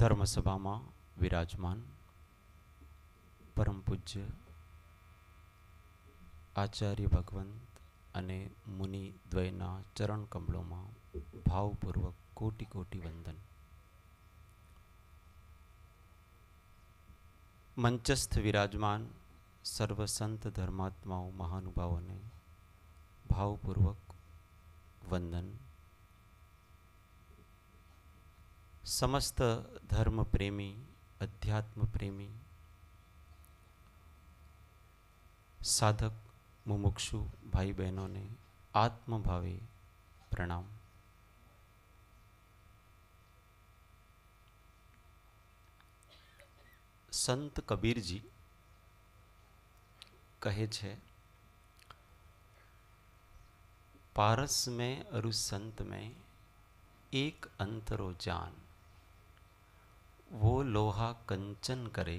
ધર્મસભામાં વિરાજમાન પરમ પૂજ્ય આચાર્ય ભગવંત અને મુનિ દ્વયના ચરણ કમળોમાં ભાવપૂર્વક કોટી કોટી વંદન મંચસ્થ વિરાજમાન સર્વ સંત ધર્માત્માઓ મહાનુભાવોને ભાવપૂર્વક વંદન સમસ્ત ધર્મ પ્રેમી અધ્યાત્મ પ્રેમી સાધક મુમુક્ષુ ભાઈ બહેનોને આત્મભાવે પ્રણામ સંત કબીરજી કહે છે પારસ મેં અરુ સંત મેં એક અંતરો જાન वो लोहा कंचन करे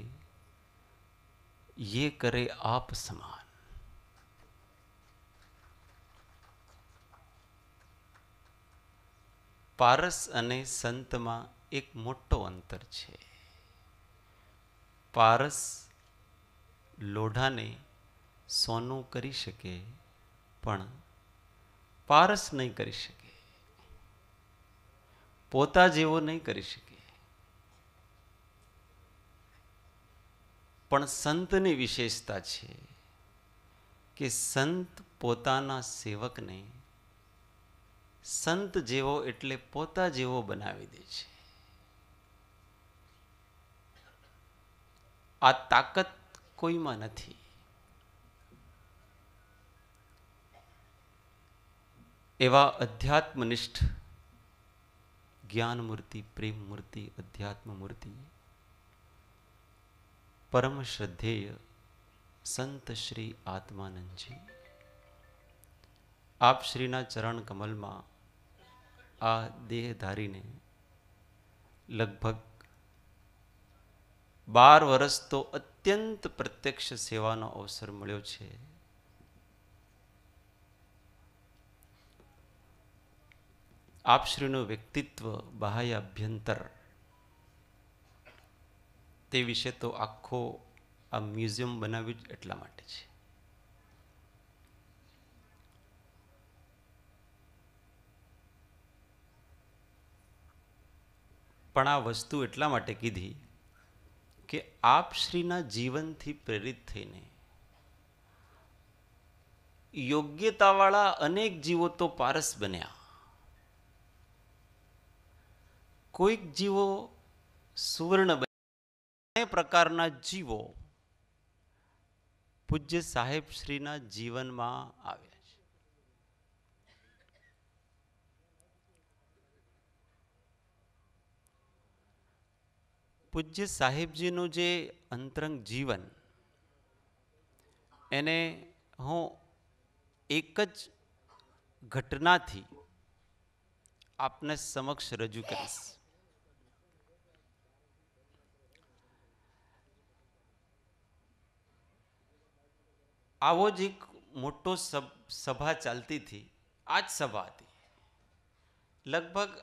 ये करे आप समान પારસ અને સંતમાં એક મોટો અંતર છે પારસ લોઢાને સોનું કરી શકે પણ પારસ નહીં કરી શકે પોતા જેવો નહીં કરી શકે પણ સંતની વિશેષતા છે કે સંત પોતાના સેવકને સંત જેવો એટલે પોતા જેવો બનાવી દે છે આ તાકાત કોઈમાં નથી એવા અધ્યાત્મનિષ્ઠ જ્ઞાન મૂર્તિ પ્રેમ મૂર્તિ અધ્યાત્મ મૂર્તિ પરમ શ્રદ્ધેય સંત શ્રી આત્માનંદજી આપ શ્રીના ચરણ કમલમાં આ દેહ ધારીને લગભગ બાર વર્ષ તો અત્યંત પ્રત્યક્ષ સેવાનો અવસર મળ્યો છે આપશ્રીનું વ્યક્તિત્વ બાહ્ય અભ્યંતર તે વિશે તો આખો આ મ્યુઝિયમ બનાવ્યું જ એટલા માટે છે પણ આ વસ્તુ એટલા માટે કીધી કે આપ શ્રીના જીવનથી પ્રેરિત થઈને યોગ્યતાવાળા અનેક જીવો તો પારસ બન્યા કોઈક જીવો સુવર્ણ બન્યા પ્રકારના જીવો પૂજ્ય સાહેબ શ્રીના જીવનમાં આવ્યા છે પૂજ્ય સાહેબજીનું જે અંતરંગ જીવન એને હું એક જ ઘટનાથી આપને સમક્ષ રજૂ કરીશ આવો જ એક મોટો સભા ચાલતી હતી આ જ સભા હતી લગભગ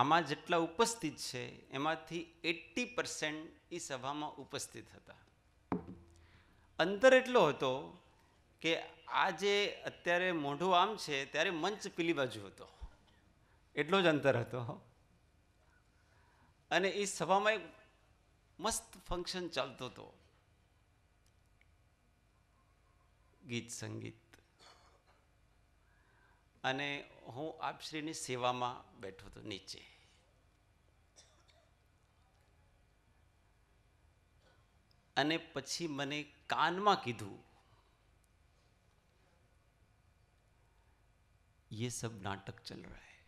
આમાં જેટલા ઉપસ્થિત છે એમાંથી એટી પર્સન્ટ એ સભામાં ઉપસ્થિત હતા અંતર એટલો હતો કે આ જે અત્યારે મોઢું આમ છે ત્યારે મંચ પીલી બાજુ હતો એટલો જ અંતર હતો અને એ સભામાં એક મસ્ત ફંક્શન ચાલતો હતો ગીત સંગીત અને હું આપશ્રીની સેવામાં બેઠો હતો નીચે અને પછી મને કાનમાં કીધું ये સબ નાટક ચલ रहा है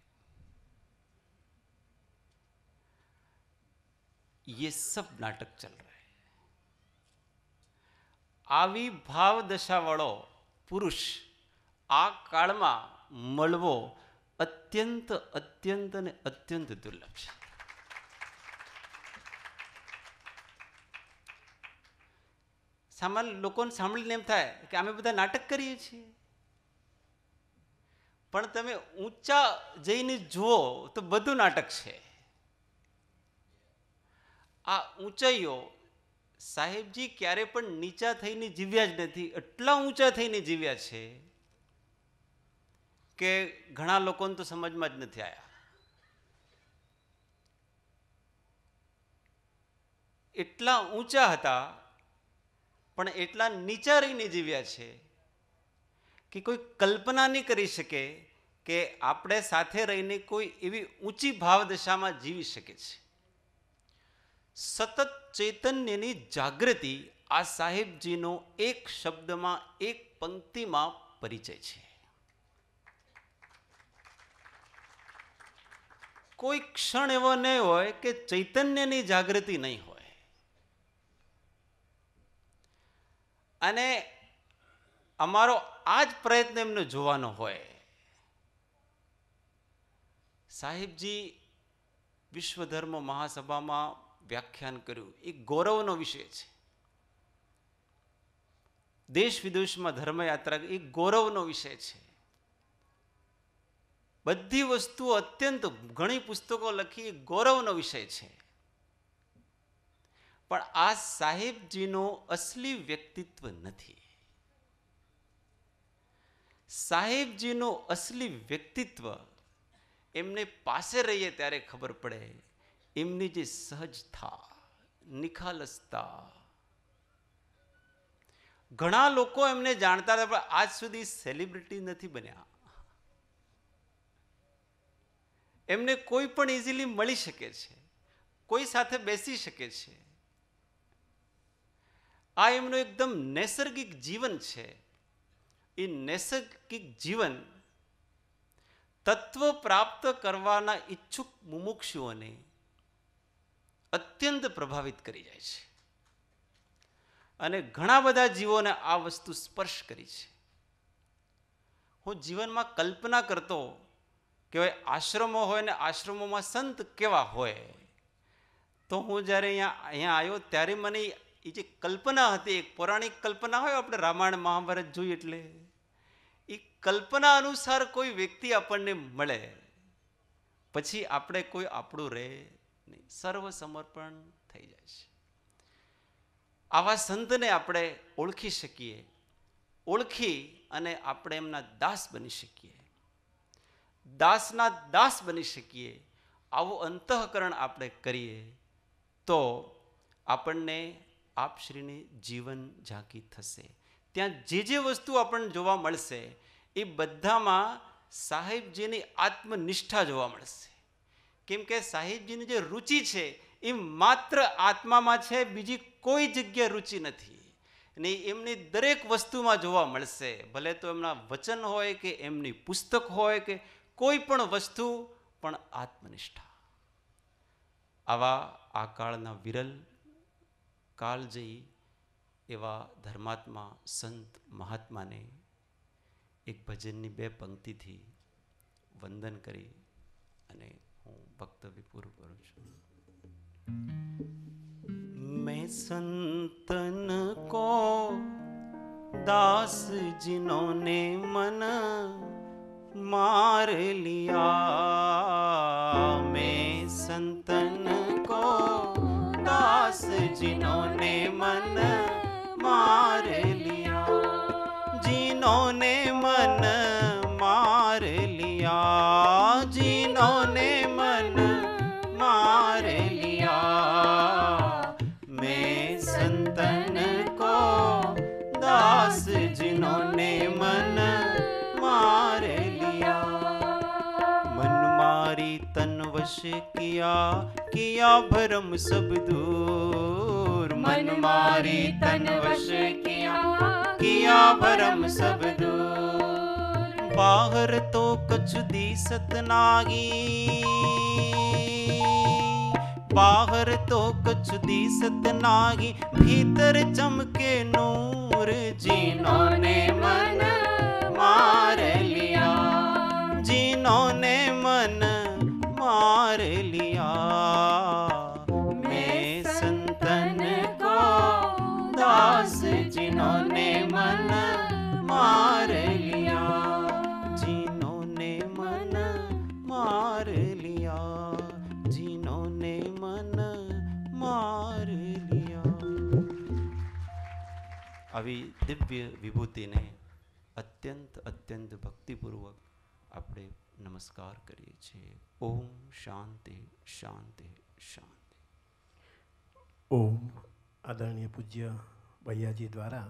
ये सब नाटक चल આવી ભાવ દશાવાળો પુરુષ આ કાળમાં મળવો અત્યંત અત્યંત ને અત્યંત દુર્લભ છે સામાન્ય લોકોને સાંભળીને એમ થાય કે અમે બધા નાટક કરીએ છીએ પણ તમે ઊંચા જઈને જુઓ તો બધું નાટક છે આ ઊંચાઈઓ સાહેબજી ક્યારે પણ નીચા થઈને જીવ્યા જ નથી એટલા ઊંચા થઈને જીવ્યા છે કે ઘણા લોકોને તો સમજમાં જ નથી આવ્યા એટલા ઊંચા હતા પણ એટલા નીચા રહીને જીવ્યા છે કે કોઈ કલ્પના નહીં કરી શકે કે આપણે સાથે રહીને કોઈ એવી ઊંચી ભાવ દશામાં જીવી શકે છે સતત ચૈતન્યની જાગૃતિ આ સાહેબજીનો એક શબ્દમાં એક પંક્તિમાં પરિચય છે કોઈ ક્ષણ એવો નહીં હોય કે ચૈતન્યની જાગૃતિ નહીં હોય અને અમારો આ જ પ્રયત્ન એમને જોવાનો હોય સાહેબજી વિશ્વધર્મ મહાસભામાં વ્યાખ્યાન કર્યું એ ગૌરવનો વિષય છે દેશ વિદેશમાં ધર્મયાત્રા એ ગૌરવનો વિષય છે બધી વસ્તુઓ અત્યંત ઘણી પુસ્તકો લખી એ ગૌરવનો વિષય છે પણ આ સાહેબજીનો અસલી વ્યક્તિત્વ નથી સાહેબજીનો અસલી વ્યક્તિત્વ એમને પાસે રહીએ ત્યારે ખબર પડે એમની જે સહજતા નિખાલસતા ઘણા લોકો એમને જાણતા હતા પણ આજ સુધી સેલિબ્રિટી નથી બન્યા એમને કોઈ પણ ઇઝીલી મળી શકે છે કોઈ સાથે બેસી શકે છે આ એમનું એકદમ નૈસર્ગિક જીવન છે એ નૈસર્ગિક જીવન તત્વ પ્રાપ્ત કરવાના ઈચ્છુક મુમુક્ષુઓને અત્યંત પ્રભાવિત કરી જાય છે અને ઘણા બધા જીવોને આ વસ્તુ સ્પર્શ કરી છે હું જીવનમાં કલ્પના કરતો કે આશ્રમો હોય ને આશ્રમોમાં સંત કેવા હોય તો હું જ્યારે અહીંયા અહીંયા આવ્યો ત્યારે મને એ જે કલ્પના હતી એક પૌરાણિક કલ્પના હોય આપણે રામાયણ મહાભારત જોઈએ એટલે એ કલ્પના અનુસાર કોઈ વ્યક્તિ આપણને મળે પછી આપણે કોઈ આપણું રહે નહીં સર્વ થઈ જાય છે આવા સંતને આપણે ઓળખી શકીએ ઓળખી અને આપણે એમના દાસ બની શકીએ દાસના દાસ બની શકીએ આવું અંતઃકરણ આપણે કરીએ તો આપણને આપશ્રીની જીવન ઝાંકી થશે ત્યાં જે જે વસ્તુ આપણને જોવા મળશે એ બધામાં સાહેબજીની આત્મનિષ્ઠા જોવા મળશે કેમ કે સાહેબજીની જે રુચિ છે એ માત્ર આત્મામાં છે બીજી કોઈ જગ્યાએ રુચિ નથી ને એમની દરેક વસ્તુમાં જોવા મળશે ભલે તો એમના વચન હોય કે એમની પુસ્તક હોય કે કોઈ પણ વસ્તુ પણ આત્મનિષ્ઠા આવા આ કાળના વિરલ કાળજયી એવા ધર્માત્મા સંત મહાત્માને એક ભજનની બે પંક્તિથી વંદન કરી અને હું વક્તવ્ય પૂરું કરું છું મેં સંતન કો દાસ જિનોને મન मार लिया मैं संतन को दास जिन्होंने मन मार लिया जिन्होंने मन मार लिया नाश किया किया भरम सब दूर मन मारी तन वश किया किया भरम सब दूर बाहर तो कछ दी सतनागी बाहर तो कछ दी सतनागी भीतर चमके नूर जिन्होंने मन मार लिया जिन्होंने मन लिया मैं संतन को दास जिन्होंने मन मार लिया जिन्होंने मन मार लिया जिन्होंने मन मार लिया अभी दिव्य विभूति ने अत्यंत अत्यंत भक्तिपूर्वक अपने नमस्कार करिए છીએ ઓમ શાંતિ શાંતિ શાંતિ ઓમ આદરણીય પૂજ્ય ભૈયાજી દ્વારા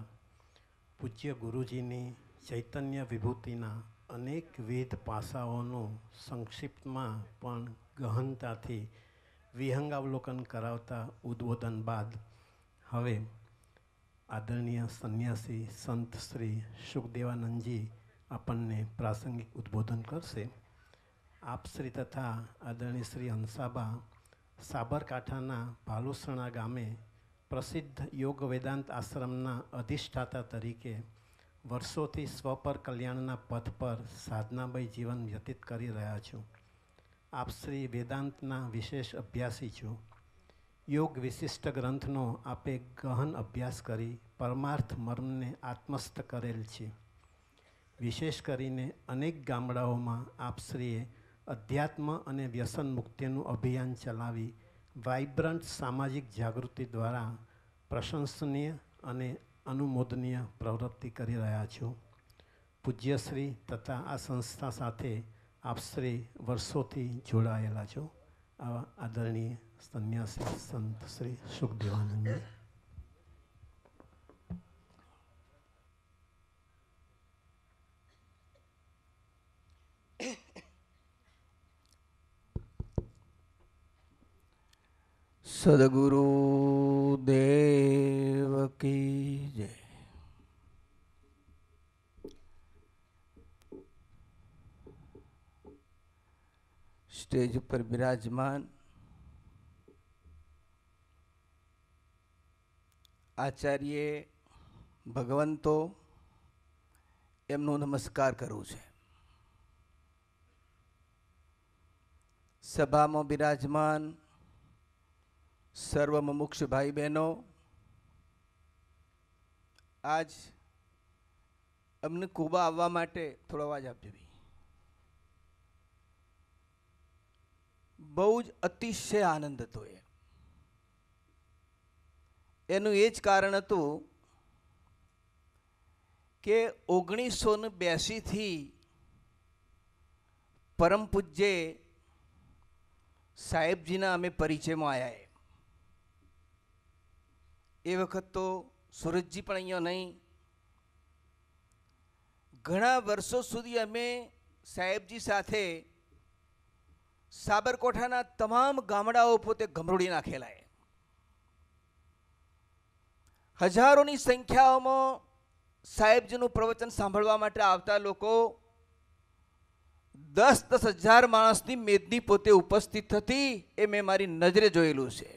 પૂજ્ય ગુરુજીની ચૈતન્ય વિભૂતિના અનેકવિધ પાસાઓનું સંક્ષિપ્તમાં પણ ગહનતાથી વિહંગાવલોકન કરાવતા ઉદ્બોધન બાદ હવે આદરણીય સંન્યાસી સંત શ્રી સુખદેવાનંદજી આપણને પ્રાસંગિક ઉદ્બોધન કરશે આપશ્રી તથા આદરણી શ્રી હંસાબા સાબરકાંઠાના ભાલુસણા ગામે પ્રસિદ્ધ યોગ વેદાંત આશ્રમના અધિષ્ઠાતા તરીકે વર્ષોથી સ્વપર કલ્યાણના પથ પર સાધનામય જીવન વ્યતીત કરી રહ્યા છું આપ શ્રી વેદાંતના વિશેષ અભ્યાસી છું યોગ વિશિષ્ટ ગ્રંથનો આપે ગહન અભ્યાસ કરી પરમાર્થ મર્મને આત્મસ્થ કરેલ છે વિશેષ કરીને અનેક ગામડાઓમાં આપશ્રીએ અધ્યાત્મ અને વ્યસન મુક્તિનું અભિયાન ચલાવી વાઇબ્રન્ટ સામાજિક જાગૃતિ દ્વારા પ્રશંસનીય અને અનુમોદનીય પ્રવૃત્તિ કરી રહ્યા છો પૂજ્યશ્રી તથા આ સંસ્થા સાથે આપશ્રી વર્ષોથી જોડાયેલા છો આવા આદરણીય સંન્યાસી સંત શ્રી સુખદેવાનંદ સદગુરુ દેવ કી જય સ્ટેજ ઉપર બિરાજમાન આચાર્ય ભગવંતો એમનો નમસ્કાર કરું છે સભામાં બિરાજમાન સર્વ મુમુક્ષ ભાઈ બહેનો આજ અમને કુબા આવવા માટે થોડો અવાજ આપજો બહુ જ અતિશય આનંદ હતો એ એનું એ જ કારણ હતું કે ઓગણીસો ને બ્યાસીથી પરમ પૂજ્ય સાહેબજીના અમે પરિચયમાં આવ્યા એ વખત તો સુરજજી પણ અહીંયા નહીં ઘણા વર્ષો સુધી અમે સાહેબજી સાથે સાબરકોઠાના તમામ ગામડાઓ પોતે ગમરોડી નાખેલા હજારોની સંખ્યાઓમાં સાહેબજીનું પ્રવચન સાંભળવા માટે આવતા લોકો દસ દસ હજાર માણસની મેદની પોતે ઉપસ્થિત થતી એ મેં મારી નજરે જોયેલું છે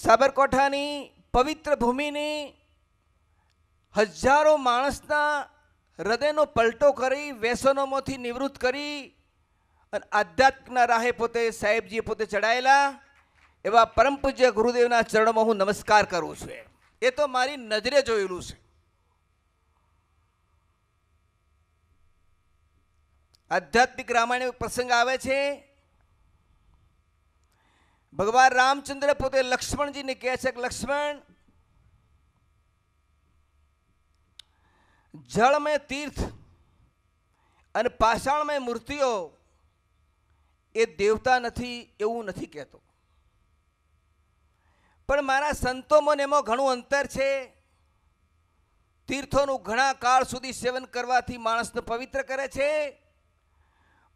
સાબરકાંઠાની પવિત્ર ભૂમિની હજારો માણસના હૃદયનો પલટો કરી વ્યસનોમાંથી નિવૃત્ત કરી અને આધ્યાત્મના રાહે પોતે સાહેબજીએ પોતે ચડાયેલા એવા પરમ પૂજ્ય ગુરુદેવના ચરણોમાં હું નમસ્કાર કરું છું એ તો મારી નજરે જોયેલું છે આધ્યાત્મિક રામાયણ પ્રસંગ આવે છે ભગવાન રામચંદ્ર પોતે લક્ષ્મણજીને કહે છે કે લક્ષ્મણ જળમય તીર્થ અને પાષાણમય મૂર્તિઓ એ દેવતા નથી એવું નથી કહેતો પણ મારા સંતોમાં એમાં ઘણું અંતર છે તીર્થોનું ઘણા કાળ સુધી સેવન કરવાથી માણસને પવિત્ર કરે છે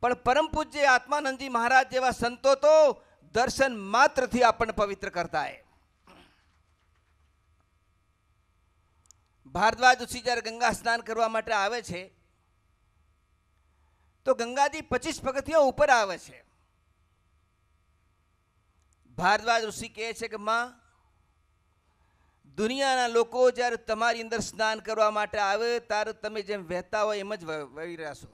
પણ પરમ પૂજ્ય આત્માનંદજી મહારાજ જેવા સંતો તો દર્શન માત્રથી આપણને પવિત્ર કરતા હે ભારદ્વાજ ઋષિ જ્યારે ગંગા સ્નાન કરવા માટે આવે છે તો ગંગાજી પચીસ પગથિયા ઉપર આવે છે ભારદ્વાજ ઋષિ કહે છે કે માં દુનિયાના લોકો જ્યારે તમારી અંદર સ્નાન કરવા માટે આવે ત્યારે તમે જેમ વહેતા હોય એમ જ વહી રહ્યા છો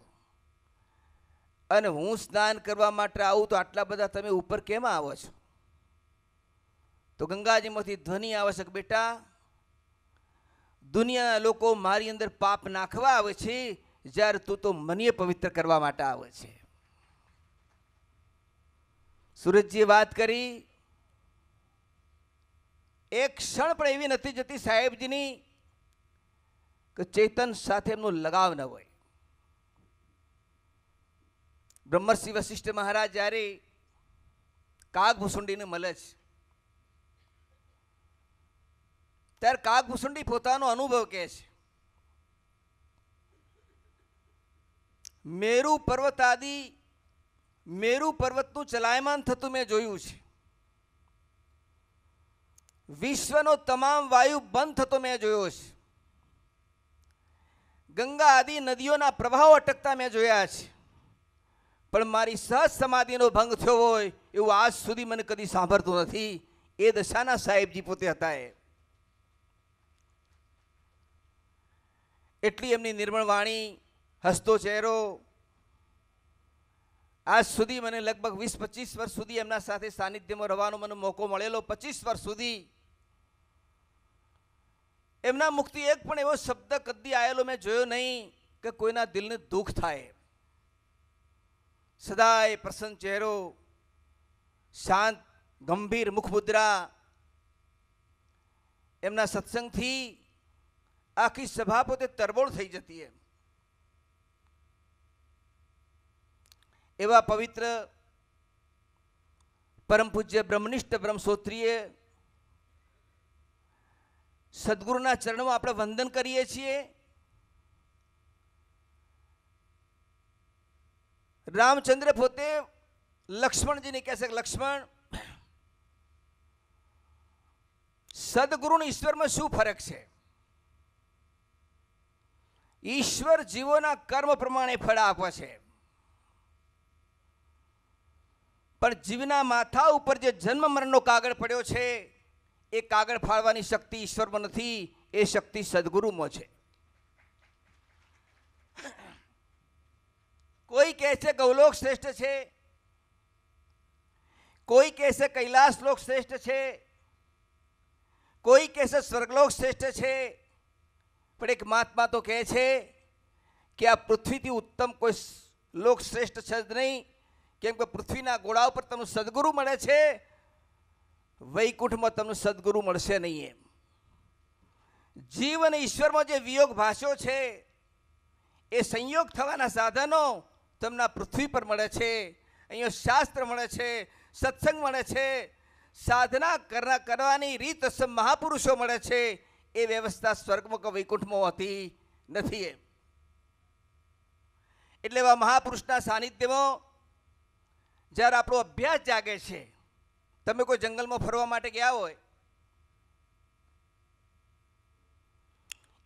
અને હું સ્નાન કરવા માટે આવું તો આટલા બધા તમે ઉપર કેમ આવો છો તો ગંગાજીમાંથી ધ્વનિ આવશ્યક બેટા દુનિયાના લોકો મારી અંદર પાપ નાખવા આવે છે જ્યારે તું તો મનીય પવિત્ર કરવા માટે આવે છે સુરજજીએ વાત કરી એક ક્ષણ પણ એવી નથી જતી સાહેબજીની કે ચેતન સાથે એમનો લગાવ ન હોય બ્રહ્મર્ષિ વશિષ્ઠ મહારાજ જ્યારે કાગભૂસુંડીને મળે છે ત્યારે કાગભૂસુંડી પોતાનો અનુભવ કહે છે મેરુ પર્વત આદિ મેરુ પર્વતનું ચલાયમાન થતું મેં જોયું છે વિશ્વનો તમામ વાયુ બંધ થતો મેં જોયો છે ગંગા આદિ નદીઓના પ્રવાહો અટકતા મેં જોયા છે પણ મારી સહજ સમાધિનો ભંગ થયો હોય એવું આજ સુધી મને કદી સાંભળતું નથી એ દશાના સાહેબજી પોતે હતા એ એટલી એમની નિર્મળ વાણી હસતો ચહેરો આજ સુધી મને લગભગ વીસ પચીસ વર્ષ સુધી એમના સાથે સાનિધ્યમાં રહેવાનો મને મોકો મળેલો પચીસ વર્ષ સુધી એમના મુક્તિ એક પણ એવો શબ્દ કદી આવેલો મેં જોયો નહીં કે કોઈના દિલને દુઃખ થાય સદાય પ્રસન્ન ચહેરો શાંત ગંભીર મુખમુદ્રા એમના સત્સંગથી આખી સભા પોતે તરબોળ થઈ જતી એમ એવા પવિત્ર પરમ પૂજ્ય બ્રહ્મનિષ્ઠ બ્રહ્મસોત્રીએ સદગુરુના ચરણમાં આપણે વંદન કરીએ છીએ રામચંદ્ર પોતે લક્ષ્મણજીને કહે છે લક્ષ્મણ સદગુરુ ઈશ્વરમાં શું ફરક છે ઈશ્વર જીવોના કર્મ પ્રમાણે ફળ આપે છે પણ જીવના માથા ઉપર જે જન્મ મરણનો કાગળ પડ્યો છે એ કાગળ ફાળવાની શક્તિ ઈશ્વરમાં નથી એ શક્તિ સદગુરુમાં છે કોઈ કહે છે ગૌલોક શ્રેષ્ઠ છે કોઈ કહે છે કૈલાસ લોક શ્રેષ્ઠ છે કોઈ કહે છે સ્વર્ગલોક શ્રેષ્ઠ છે પણ એક મહાત્મા તો કહે છે કે આ પૃથ્વીથી ઉત્તમ કોઈ લોક શ્રેષ્ઠ છે જ નહીં કેમ કે પૃથ્વીના ગોળા ઉપર તમને સદગુરુ મળે છે વૈકુંઠમાં તમને સદગુરુ મળશે નહીં એમ જીવ અને ઈશ્વરમાં જે વિયોગ ભાષ્યો છે એ સંયોગ થવાના સાધનો તમને પૃથ્વી પર મળે છે અહીંયા શાસ્ત્ર મળે છે સત્સંગ મળે છે સાધના કરવાની રીત મહાપુરુષો મળે છે એ વ્યવસ્થા સ્વર્ગમાં કે વૈકુંઠમાં હોતી નથી એમ એટલે એવા મહાપુરુષના સાનિધ્યમાં જ્યારે આપણો અભ્યાસ જાગે છે તમે કોઈ જંગલમાં ફરવા માટે ગયા હોય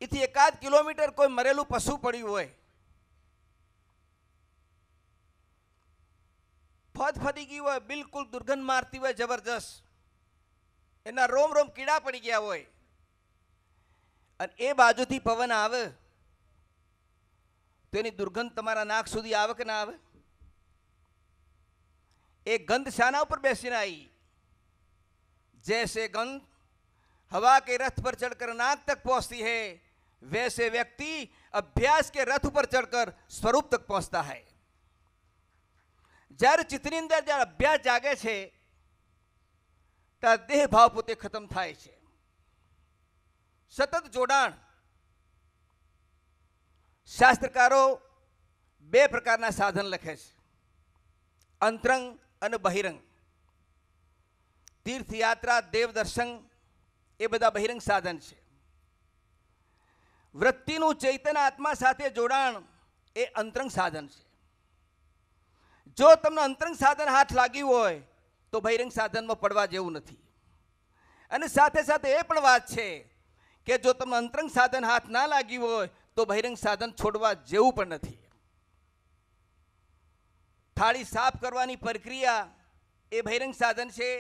એથી એકાદ કિલોમીટર કોઈ મરેલું પશુ પડ્યું હોય ફદ ફરી ગઈ હોય બિલકુલ દુર્ગંધ મારતી હોય જબરજસ્ત એના રોમ રોમ કીડા પડી ગયા હોય અને એ બાજુથી પવન આવે તો એની દુર્ગંધ તમારા નાક સુધી આવે કે ના આવે એ ગંધ શાના ઉપર બેસીને આવી જૈસે ગંધ હવા કે રથ પર ચડકર નાક તક પહોંચતી है वैसे વ્યક્તિ અભ્યાસ કે રથ ઉપર ચડકર સ્વરૂપ તક પહોંચતા है જ્યારે ચિત્તની અંદર જ્યારે અભ્યાસ જાગે છે ત્યારે દેહ ભાવ પોતે ખતમ થાય છે સતત જોડાણ શાસ્ત્રકારો બે પ્રકારના સાધન લખે છે અંતરંગ અને બહિરંગ તીર્થયાત્રા દેવદર્શન એ બધા બહિરંગ સાધન છે વૃત્તિનું ચૈતન્ય આત્મા સાથે જોડાણ એ અંતરંગ સાધન છે જો તમને અંતરંગ સાધન હાથ લાગ્યું હોય તો બહિરંગ સાધનમાં પડવા જેવું નથી અને સાથે સાથે એ પણ વાત છે કે જો તમને અંતરંગ સાધન હાથ ના લાગ્યું હોય તો બહિરંગ સાધન છોડવા જેવું પણ નથી થાળી સાફ કરવાની પ્રક્રિયા એ બહિરંગ સાધન છે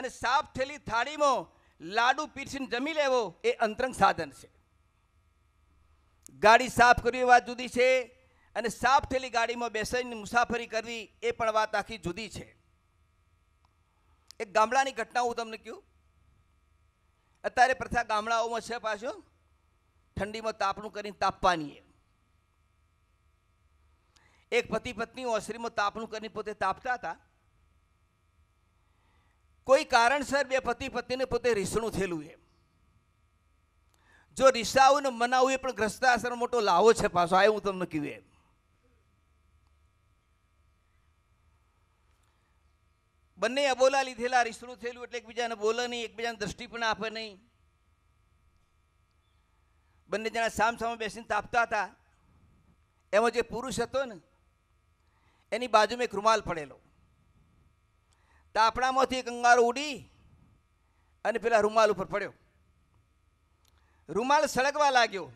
અને સાફ થયેલી થાળીમાં લાડુ પીરસીને જમી લેવો એ અંતરંગ સાધન છે ગાડી સાફ કરવી વાત જુદી છે અને સાફ થયેલી ગાડીમાં બેસાઈને મુસાફરી કરવી એ પણ વાત આખી જુદી છે એક ગામડાની ઘટના હું તમને કહ્યું અત્યારે પ્રથા ગામડાઓમાં છે પાછો ઠંડીમાં તાપણું કરીને તાપવાની એક પતિ પત્ની ઓસરીમાં તાપણું કરીને પોતે તાપતા હતા કોઈ કારણસર બે પતિ પત્નીને પોતે રીસણું થયેલું એમ જો રિસાવું ને મનાવું એ પણ ગ્રસ્તાસર મોટો લાવો છે પાછો આ હું તમને કહ્યું એમ બંને અબોલા લીધેલા રિસરું થયેલું એટલે એકબીજાને બોલે નહીં એકબીજાને દ્રષ્ટિ પણ આપે નહીં બંને જણા સામ સામે બેસીને તાપતા હતા એમાં જે પુરુષ હતો ને એની બાજુમાં એક રૂમાલ પડેલો તાપણામાંથી એક અંગારો ઉડી અને પેલા રૂમાલ ઉપર પડ્યો રૂમાલ સળગવા લાગ્યો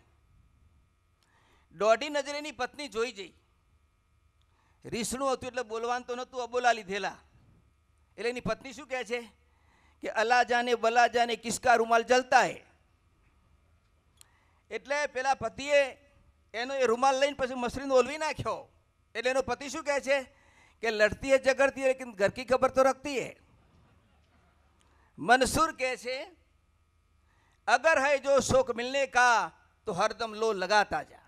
દોઢી નજરેની પત્ની જોઈ જઈ રીસણું હતું એટલે બોલવાનું તો નહોતું અબોલા લીધેલા એટલે એની પત્ની શું કહે છે કે અલાજાને બલાજાને કિસકા રૂમાલ જલતા હે એટલે પેલા પતિએ એનો એ રૂમાલ લઈને પછી મસરીને ઓલવી નાખ્યો એટલે એનો પતિ શું કહે છે કે લડતી હે ઝઘડતી હે લેકિન ઘર કી ખબર તો રખતી હે કહે છે અગર હૈ જો शोक મિલને કા તો હરદમ લો લગાતા જા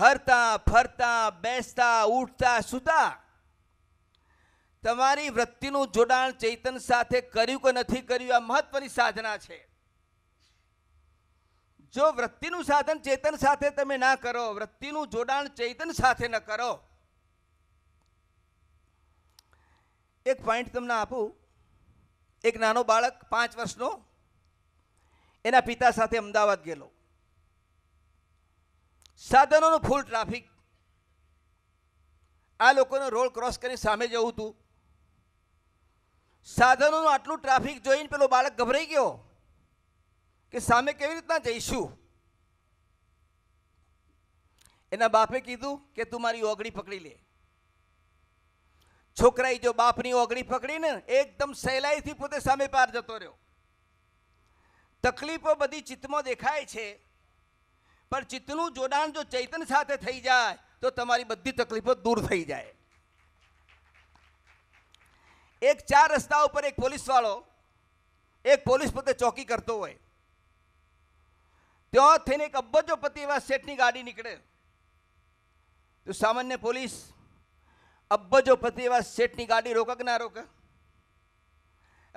હરતા ફરતા બેસતા ઉઠતા सुता તમારી વૃત્તિનું જોડાણ ચૈતન સાથે કર્યું કે નથી કર્યું આ મહત્વની સાધના છે જો વૃત્તિનું સાધન ચેતન સાથે તમે ના કરો વૃત્તિનું જોડાણ ચેતન સાથે ન કરો એક પોઈન્ટ તમને આપું એક નાનો બાળક પાંચ વર્ષનો એના પિતા સાથે અમદાવાદ ગયેલો સાધનોનું ફૂલ ટ્રાફિક આ લોકોનો રોડ ક્રોસ કરીને સામે જવું હતું સાધનોનું આટલું ટ્રાફિક જોઈને પેલો બાળક ગભરાઈ ગયો કે સામે કેવી રીતના જઈશું એના બાપે કીધું કે તું મારી ઓગળી પકડી લે છોકરાએ જો બાપની ઓગળી પકડીને એકદમ સહેલાઈથી પોતે સામે પાર જતો રહ્યો તકલીફો બધી ચિત્તમાં દેખાય છે પણ ચિત્તનું જોડાણ જો ચૈતન સાથે થઈ જાય તો તમારી બધી તકલીફો દૂર થઈ જાય એક ચાર રસ્તા ઉપર એક પોલીસવાળો એક પોલીસ પોતે ચોકી કરતો હોય ત્યાં થઈને એક અબજો પતિ એવા શેઠની ગાડી નીકળે તો સામાન્ય પોલીસ અબજો પતિ એવા શેઠની ગાડી રોકે કે ના રોકે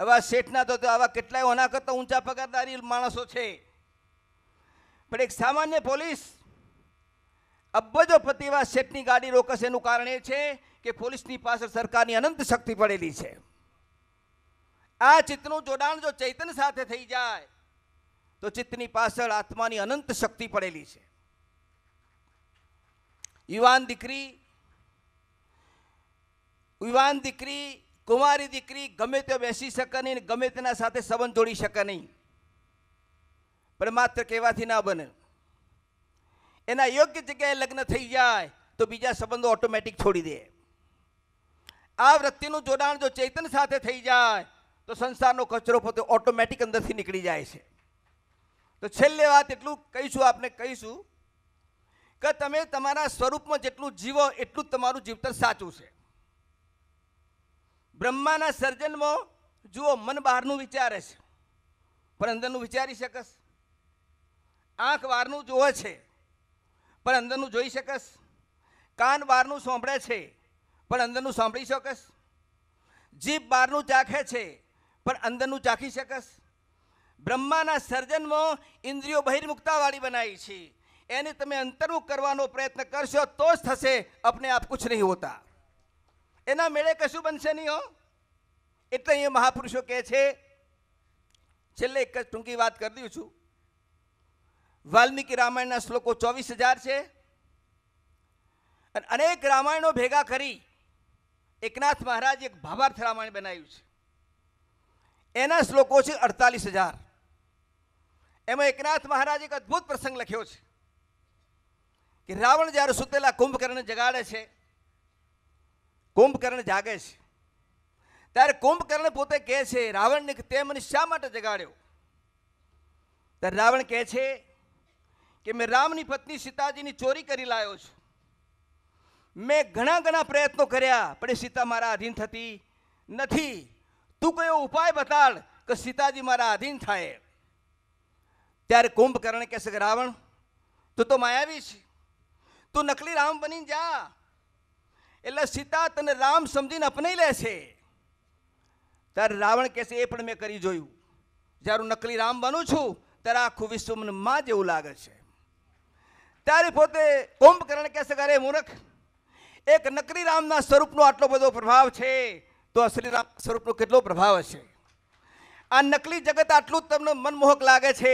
એવા શેઠના તો આવા કેટલાય ઓના કરતા ઊંચા પગારદારી માણસો છે પણ એક સામાન્ય પોલીસ અબજો પતિ એવા શેઠની ગાડી રોકશે એનું કારણ એ છે કે પોલીસની પાસે સરકારની અનંત શક્તિ પડેલી છે આ ચિત્તનું જોડાણ જો ચૈતન સાથે થઈ જાય તો ચિત્તની પાછળ આત્માની અનંત શક્તિ પડેલી છે યુવાન દીકરી યુવાન દીકરી કુમારી દીકરી ગમે તે બેસી શકે નહીં ગમે તેના સાથે સંબંધ જોડી શકે નહીં પણ માત્ર કહેવાથી ના બને એના યોગ્ય જગ્યાએ લગ્ન થઈ જાય તો બીજા સંબંધો ઓટોમેટિક છોડી દે આ વૃત્તિનું જોડાણ જો ચેતન સાથે થઈ જાય તો સંસારનો કચરો પોતે ઓટોમેટિક અંદરથી નીકળી જાય છે તો છેલ્લે વાત એટલું કહીશું આપને કહીશું કે તમે તમારા સ્વરૂપમાં જેટલું જીવો એટલું જ તમારું જીવતર સાચું છે બ્રહ્માના સર્જનમાં જુઓ મન બહારનું વિચારે છે પણ અંદરનું વિચારી શકસ આંખ બહારનું જોવે છે પણ અંદરનું જોઈ શકસ કાન બહારનું સાંભળે છે પણ અંદરનું સાંભળી શકશ જીભ બહારનું ચાખે છે પણ અંદરનું ચાખી શકશ બ્રહ્માના સર્જનમાં ઇન્દ્રિયો બહિર્મુક્તાવાળી બનાવી છે એને તમે અંતર્મુખ કરવાનો પ્રયત્ન કરશો તો જ થશે અપને આપ કુછ નહીં હોતા એના મેળે કશું બનશે નહીં હો એટલે એ મહાપુરુષો કહે છે છેલ્લે એક જ ટૂંકી વાત કરી દઉં છું વાલ્મીકિ રામાયણના શ્લોકો ચોવીસ હજાર છે અને અનેક રામાયણો ભેગા કરી એકનાથ મહારાજ એક ભાવાર્થ રામાયણ બનાવ્યું છે એના શ્લોકો છે અડતાલીસ હજાર એમાં એકનાથ મહારાજ એક અદભુત પ્રસંગ લખ્યો છે કે રાવણ જ્યારે સુતેલા કુંભકર્ણ જગાડે છે કુંભકર્ણ જાગે છે ત્યારે કુંભકર્ણ પોતે કહે છે રાવણને તે મને શા માટે જગાડ્યો ત્યારે રાવણ કહે છે કે મેં રામની પત્ની સીતાજીની ચોરી કરી લાવ્યો છું મેં ઘણા ઘણા પ્રયત્નો કર્યા પણ સીતા મારા આધીન થતી નથી તું કયો ઉપાય બતાડ કે સીતાજી મારા આધીન થાય ત્યારે કુંભકર્ણ કહેશે કે રાવણ તું તો માયાવી છે તું નકલી રામ બની જા એટલે સીતા તને રામ સમજીને અપનાઈ લે છે ત્યારે રાવણ કહેશે એ પણ મેં કરી જોયું જ્યારે હું નકલી રામ બનું છું ત્યારે આખું વિશ્વ મને માં જેવું લાગે છે ત્યારે પોતે કુંભકર્ણ કહેશે કે અરે મૂર્ખ એક નકરી રામના સ્વરૂપનો આટલો બધો પ્રભાવ છે તો અસલી રામ સ્વરૂપનો કેટલો પ્રભાવ હશે આ નકલી જગત આટલું તમને મનમોહક લાગે છે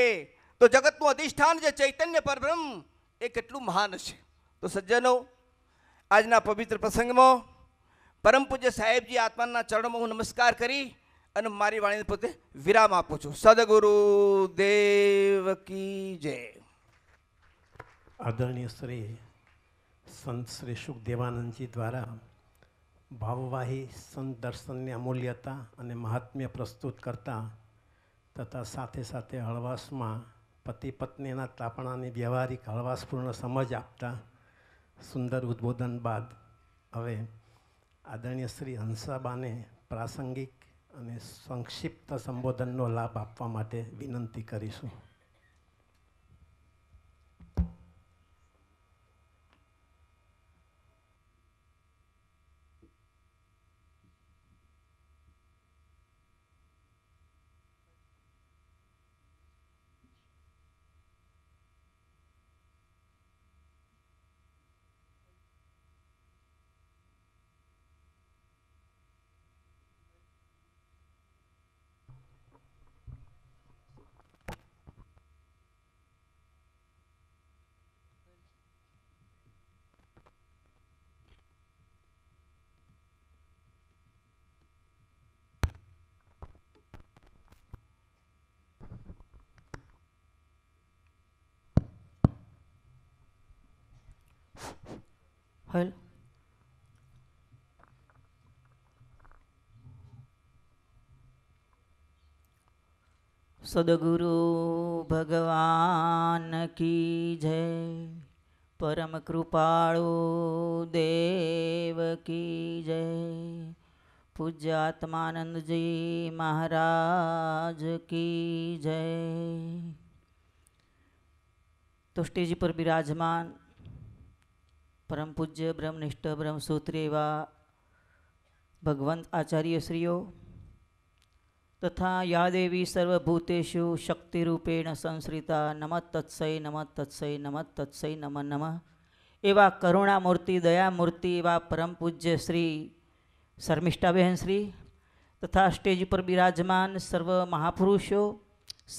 તો જગતનું અધિષ્ઠાન જે ચૈતન્ય પરબ્રહ્મ એ કેટલું મહાન છે તો સજ્જનો આજના પવિત્ર પ્રસંગમાં પરમ પૂજ્ય સાહેબજી આત્માના ચરણમાં હું નમસ્કાર કરી અને મારી વાણીને પોતે વિરામ આપું છું સદગુરુ દેવ જય આદરણીય શ્રી સંત શ્રી સુખદેવાનંદજી દ્વારા ભાવવાહી સંત દર્શનની અમૂલ્યતા અને મહાત્મ્ય પ્રસ્તુત કરતા તથા સાથે સાથે હળવાશમાં પતિ પત્નીના તાપણાની વ્યવહારિક હળવાશપૂર્ણ સમજ આપતા સુંદર ઉદ્બોધન બાદ હવે આદરણીય શ્રી હંસાબાને પ્રાસંગિક અને સંક્ષિપ્ત સંબોધનનો લાભ આપવા માટે વિનંતી કરીશું Høll. સદગુરુ ભગવાન કી જય પરમ કૃપાળુ દેવ કી જય પૂજ્ય આત્માનંદજી મહારાજ કી જય તો સ્ટેજ પર બિરાજમાન પરમ પૂજ્ય બ્રહ્મનિષ્ઠ બ્રહ્મસૂત્રી એવા ભગવંત આચાર્યશ્રીઓ તથા યાદેવી સર્વભૂતેશુ શક્તિરૂપેણ સંશ્રિતા નમત તત્સય નમત તત્સય નમત તત્સય નમ નમ એવા કરુણામૂર્તિ દયામૂર્તિ એવા પરમ પૂજ્ય શ્રી શર્મિષ્ઠાબહેન શ્રી તથા સ્ટેજ પર બિરાજમાન સર્વ મહાપુરુષો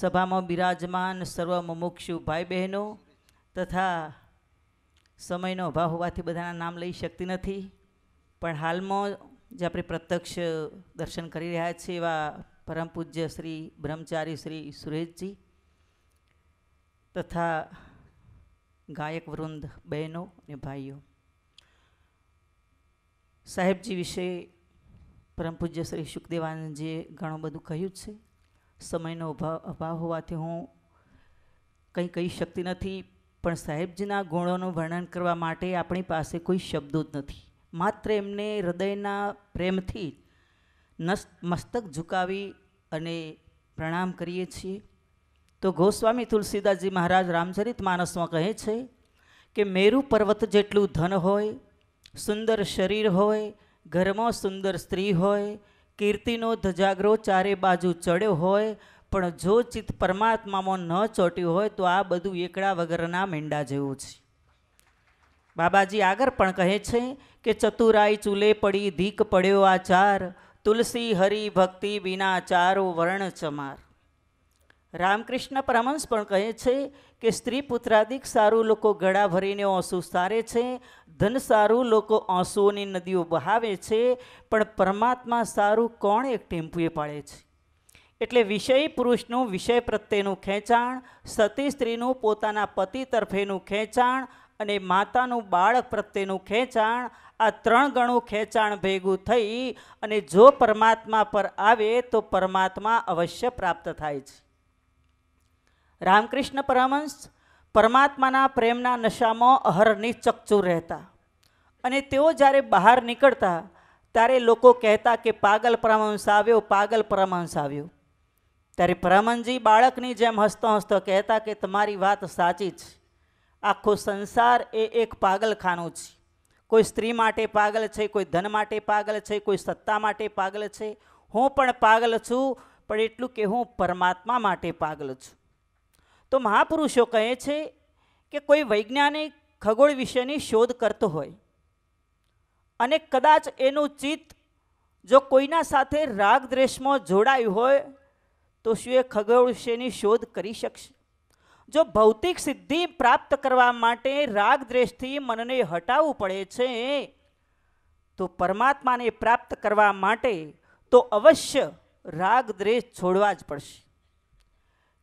સભામાં બિરાજમાન સર્વ મુમુક્ષુ ભાઈ બહેનો તથા સમયનો અભાવ હોવાથી બધાના નામ લઈ શકતી નથી પણ હાલમાં જે આપણે પ્રત્યક્ષ દર્શન કરી રહ્યા છીએ એવા પરમ પૂજ્ય શ્રી બ્રહ્મચારી શ્રી સુરેશજી તથા ગાયક વૃંદ બહેનો અને ભાઈઓ સાહેબજી વિશે પરમ પૂજ્ય શ્રી સુખદેવાનંદજીએ ઘણું બધું કહ્યું છે સમયનો અભાવ અભાવ હોવાથી હું કંઈ કહી શકતી નથી પણ સાહેબજીના ગુણોનું વર્ણન કરવા માટે આપણી પાસે કોઈ શબ્દો જ નથી માત્ર એમને હૃદયના પ્રેમથી નસ મસ્તક ઝુકાવી અને પ્રણામ કરીએ છીએ તો ગોસ્વામી તુલસીદાસજી મહારાજ રામચરિત માનસમાં કહે છે કે મેરુ પર્વત જેટલું ધન હોય સુંદર શરીર હોય ઘરમાં સુંદર સ્ત્રી હોય કીર્તિનો ધજાગરો ચારે બાજુ ચડ્યો હોય પણ જો ચિત્ત પરમાત્મામાં ન ચોટ્યું હોય તો આ બધું એકડા વગરના મેંડા જેવું છે બાબાજી આગળ પણ કહે છે કે ચતુરાઈ ચૂલે પડી ધીક પડ્યો આચાર તુલસી હરિ ભક્તિ વિના ચારો વર્ણ ચમાર રામકૃષ્ણ પરમહંસ પણ કહે છે કે સ્ત્રી પુત્રાધિક સારું લોકો ગળા ભરીને ઓંસુ સારે છે ધન સારું લોકો ઓંસુઓની નદીઓ બહાવે છે પણ પરમાત્મા સારું કોણ એક ટેમ્પુએ પાડે છે એટલે વિષય પુરુષનું વિષય પ્રત્યેનું ખેંચાણ સતી સ્ત્રીનું પોતાના પતિ તરફેનું ખેંચાણ અને માતાનું બાળક પ્રત્યેનું ખેંચાણ આ ત્રણ ગણું ખેંચાણ ભેગું થઈ અને જો પરમાત્મા પર આવે તો પરમાત્મા અવશ્ય પ્રાપ્ત થાય છે રામકૃષ્ણ પરમંશ પરમાત્માના પ્રેમના નશામાં અહરની ચકચૂર રહેતા અને તેઓ જ્યારે બહાર નીકળતા ત્યારે લોકો કહેતા કે પાગલ પરમહંશ આવ્યો પાગલ પરમહંશ આવ્યો ત્યારે બ્રાહ્મણજી બાળકની જેમ હસતો હસતો કહેતા કે તમારી વાત સાચી છે આખો સંસાર એ એક પાગલખાનું છે કોઈ સ્ત્રી માટે પાગલ છે કોઈ ધન માટે પાગલ છે કોઈ સત્તા માટે પાગલ છે હું પણ પાગલ છું પણ એટલું કે હું પરમાત્મા માટે પાગલ છું તો મહાપુરુષો કહે છે કે કોઈ વૈજ્ઞાનિક ખગોળ વિશેની શોધ કરતો હોય અને કદાચ એનું ચિત્ત જો કોઈના સાથે રાગ દ્વેષમાં જોડાયું હોય તો શું એ ખગોળ વિશેની શોધ કરી શકશે જો ભૌતિક સિદ્ધિ પ્રાપ્ત કરવા માટે રાગ દ્વેષથી મનને હટાવવું પડે છે તો પરમાત્માને પ્રાપ્ત કરવા માટે તો અવશ્ય રાગ દ્વેષ છોડવા જ પડશે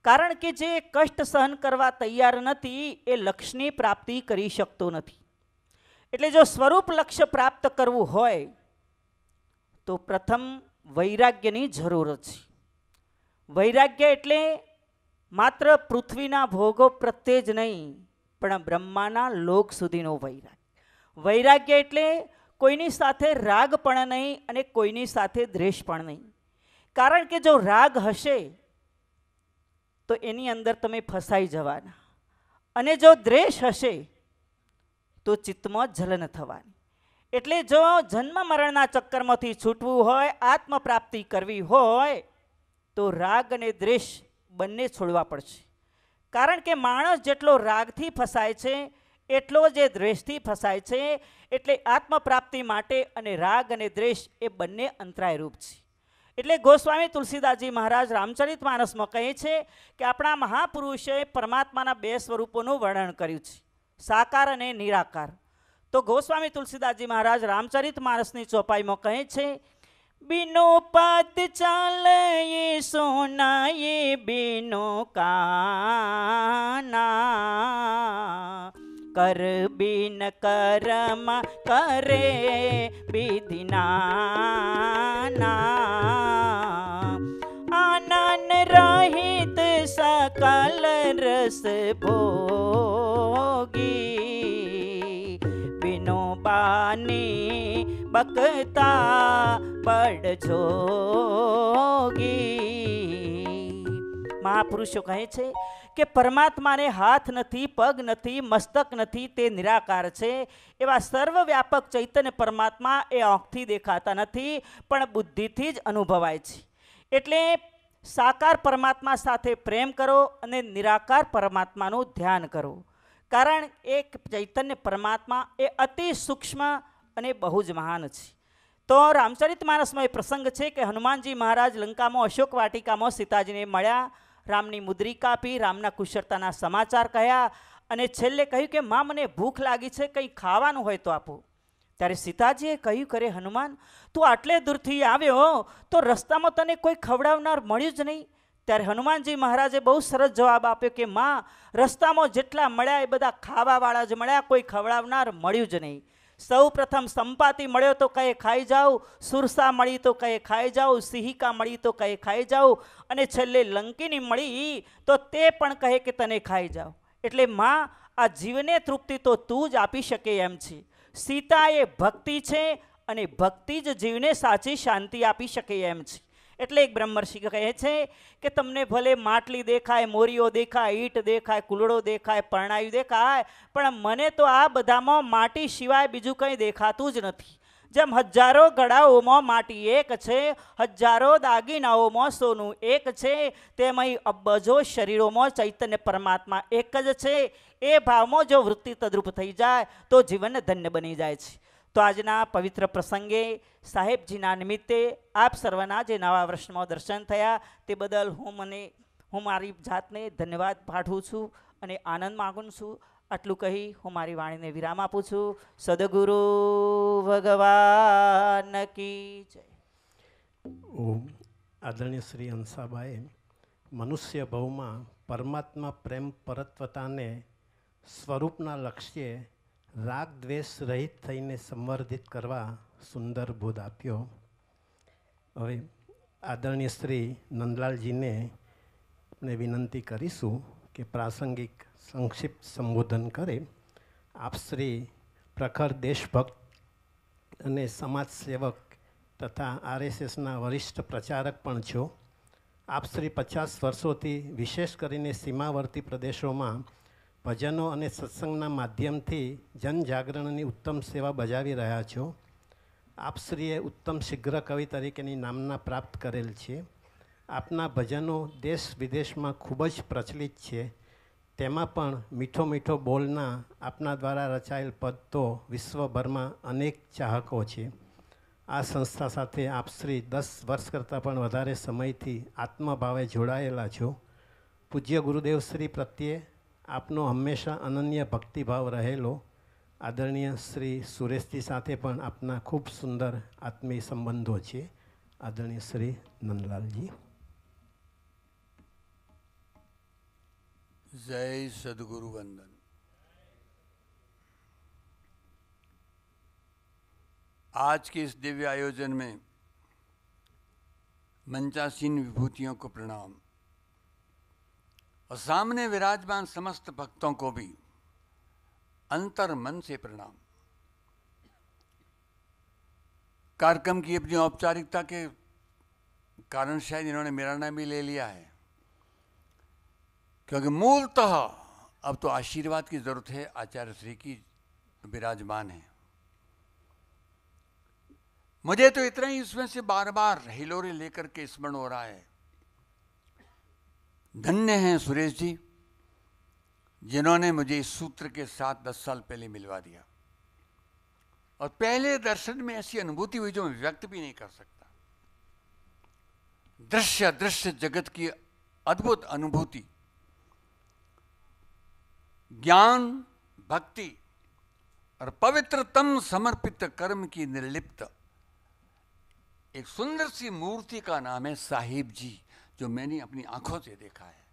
કારણ કે જે કષ્ટ સહન કરવા તૈયાર નથી એ લક્ષ્યની પ્રાપ્તિ કરી શકતો નથી એટલે જો સ્વરૂપ લક્ષ્ય પ્રાપ્ત કરવું હોય તો પ્રથમ વૈરાગ્યની જરૂર છે વૈરાગ્ય એટલે માત્ર પૃથ્વીના ભોગો પ્રત્યે જ નહીં પણ બ્રહ્માના લોક સુધીનો વૈરાગ્ય વૈરાગ્ય એટલે કોઈની સાથે રાગ પણ નહીં અને કોઈની સાથે દ્વેષ પણ નહીં કારણ કે જો રાગ હશે તો એની અંદર તમે ફસાઈ જવાના અને જો દ્વેષ હશે તો ચિત્તમાં જલન થવાની એટલે જો જન્મ મરણના ચક્કરમાંથી છૂટવું હોય આત્મપ્રાપ્તિ કરવી હોય તો રાગ અને દ્વેષ બંને છોડવા પડશે કારણ કે માણસ જેટલો રાગથી ફસાય છે એટલો જે દ્વેષથી ફસાય છે એટલે આત્મપ્રાપ્તિ માટે અને રાગ અને દ્વેષ એ બંને અંતરાયરૂપ છે એટલે ગોસ્વામી તુલસીદાસજી મહારાજ રામચરિત માનસમાં કહે છે કે આપણા મહાપુરુષે પરમાત્માના બે સ્વરૂપોનું વર્ણન કર્યું છે સાકાર અને નિરાકાર તો ગોસ્વામી તુલસીદાસજી મહારાજ રામચરિત માનસની ચોપાઈમાં કહે છે बिनो पद चाल ये सोना ये बिनो काना कर बिन करम करे विधिनाना आनन रहित सकल रस भोगी રાની બકતા પડજોગી મહાપુરુષો કહે છે કે પરમાત્માને હાથ નથી પગ નથી મસ્તક નથી તે નિરાકાર છે એવા સર્વવ્યાપક ચૈતન્ય પરમાત્મા એ આંખથી દેખાતા નથી પણ બુદ્ધિથી જ અનુભવાય છે એટલે સાકાર પરમાત્મા સાથે પ્રેમ કરો અને નિરાકાર પરમાત્માનું ધ્યાન કરો કારણ એક ચૈતન્ય પરમાત્મા એ અતિ સૂક્ષ્મ અને બહુ જ મહાન છે તો રામચરિત માણસમાં એ પ્રસંગ છે કે હનુમાનજી મહારાજ લંકામાં અશોક વાટિકામાં સીતાજીને મળ્યા રામની મુદ્રિકા કાપી રામના કુશળતાના સમાચાર કહ્યા અને છેલ્લે કહ્યું કે માં મને ભૂખ લાગી છે કંઈ ખાવાનું હોય તો આપો ત્યારે સીતાજીએ કહ્યું કરે હનુમાન તું આટલે દૂરથી આવ્યો તો રસ્તામાં તને કોઈ ખવડાવનાર મળ્યું જ નહીં ત્યારે હનુમાનજી મહારાજે બહુ સરસ જવાબ આપ્યો કે માં રસ્તામાં જેટલા મળ્યા એ બધા ખાવાવાળા જ મળ્યા કોઈ ખવડાવનાર મળ્યું જ નહીં સૌ પ્રથમ સંપાતિ મળ્યો તો કહે ખાઈ જાઓ સુરસા મળી તો કહે ખાઈ જાઉં સિહિકા મળી તો કહે ખાઈ જાઉં અને છેલ્લે લંકીની મળી તો તે પણ કહે કે તને ખાઈ જાઓ એટલે માં આ જીવને તૃપ્તિ તો તું જ આપી શકે એમ છે સીતા એ ભક્તિ છે અને ભક્તિ જ જીવને સાચી શાંતિ આપી શકે એમ છે એટલે એક બ્રહ્મર્ષિ કહે છે કે તમને ભલે માટલી દેખાય મોરીઓ દેખાય ઈટ દેખાય કુલડો દેખાય પરણાયું દેખાય પણ મને તો આ બધામાં માટી સિવાય બીજું કંઈ દેખાતું જ નથી જેમ હજારો ગળાઓમાં માટી એક છે હજારો દાગીનાઓમાં સોનું એક છે તેમય અબજો શરીરોમાં ચૈતન્ય પરમાત્મા એક જ છે એ ભાવમાં જો વૃત્તિ તદ્રુપ થઈ જાય તો જીવન ધન્ય બની જાય છે તો આજના પવિત્ર પ્રસંગે સાહેબજીના નિમિત્તે આપ સર્વના જે નવા વર્ષમાં દર્શન થયા તે બદલ હું મને હું મારી જાતને ધન્યવાદ પાઠવું છું અને આનંદ માગું છું આટલું કહી હું મારી વાણીને વિરામ આપું છું સદગુરુ ભગવાન કી જય ઓમ આદરણીય શ્રી હંસાબાએ મનુષ્ય ભવમાં પરમાત્મા પ્રેમ પરત્વતાને સ્વરૂપના લક્ષ્યે રાગ દ્વેષ રહિત થઈને સંવર્ધિત કરવા સુંદર બોધ આપ્યો હવે આદરણીય શ્રી નંદલાલજીને ને વિનંતી કરીશું કે પ્રાસંગિક સંક્ષિપ્ત સંબોધન કરે આપ શ્રી પ્રખર દેશભક્ત અને સમાજ સેવક તથા આરએસએસના વરિષ્ઠ પ્રચારક પણ છો આપ શ્રી પચાસ વર્ષોથી વિશેષ કરીને સીમાવર્તી પ્રદેશોમાં ભજનો અને સત્સંગના માધ્યમથી જનજાગરણની ઉત્તમ સેવા બજાવી રહ્યા છો આપશ્રીએ ઉત્તમ શીઘ્ર કવિ તરીકેની નામના પ્રાપ્ત કરેલ છે આપના ભજનો દેશ વિદેશમાં ખૂબ જ પ્રચલિત છે તેમાં પણ મીઠો મીઠો બોલના આપના દ્વારા રચાયેલ પદ તો વિશ્વભરમાં અનેક ચાહકો છે આ સંસ્થા સાથે આપશ્રી દસ વર્ષ કરતાં પણ વધારે સમયથી આત્મભાવે જોડાયેલા છો પૂજ્ય ગુરુદેવશ્રી પ્રત્યે आपनों हमेशा अनन्य भक्तिभाव रहे आदरणीय श्री सुरेशजी साथ अपना खूब सुंदर आत्मीय संबंधों आदरणीय श्री नंदलाल जी जय सदगुरु वंदन आज के इस दिव्य आयोजन में मंचासीन विभूतियों को प्रणाम और सामने विराजमान समस्त भक्तों को भी अंतर मन से प्रणाम कार्यक्रम की अपनी औपचारिकता के कारण शायद इन्होंने मेरा नाम भी ले लिया है क्योंकि मूलतः अब तो आशीर्वाद की जरूरत है आचार्य श्री की विराजमान है मुझे तो इतना ही इसमें से बार बार हिलोरे लेकर के स्मरण हो रहा है धन्य हैं सुरेश जी जिन्होंने मुझे इस सूत्र के साथ दस साल पहले मिलवा दिया और पहले दर्शन में ऐसी अनुभूति हुई जो मैं व्यक्त भी नहीं कर सकता दृश्य दृश्य जगत की अद्भुत अनुभूति ज्ञान भक्ति और पवित्रतम समर्पित कर्म की निर्लिप्त एक सुंदर सी मूर्ति का नाम है साहिब जी जो मैंने अपनी आंखों से देखा है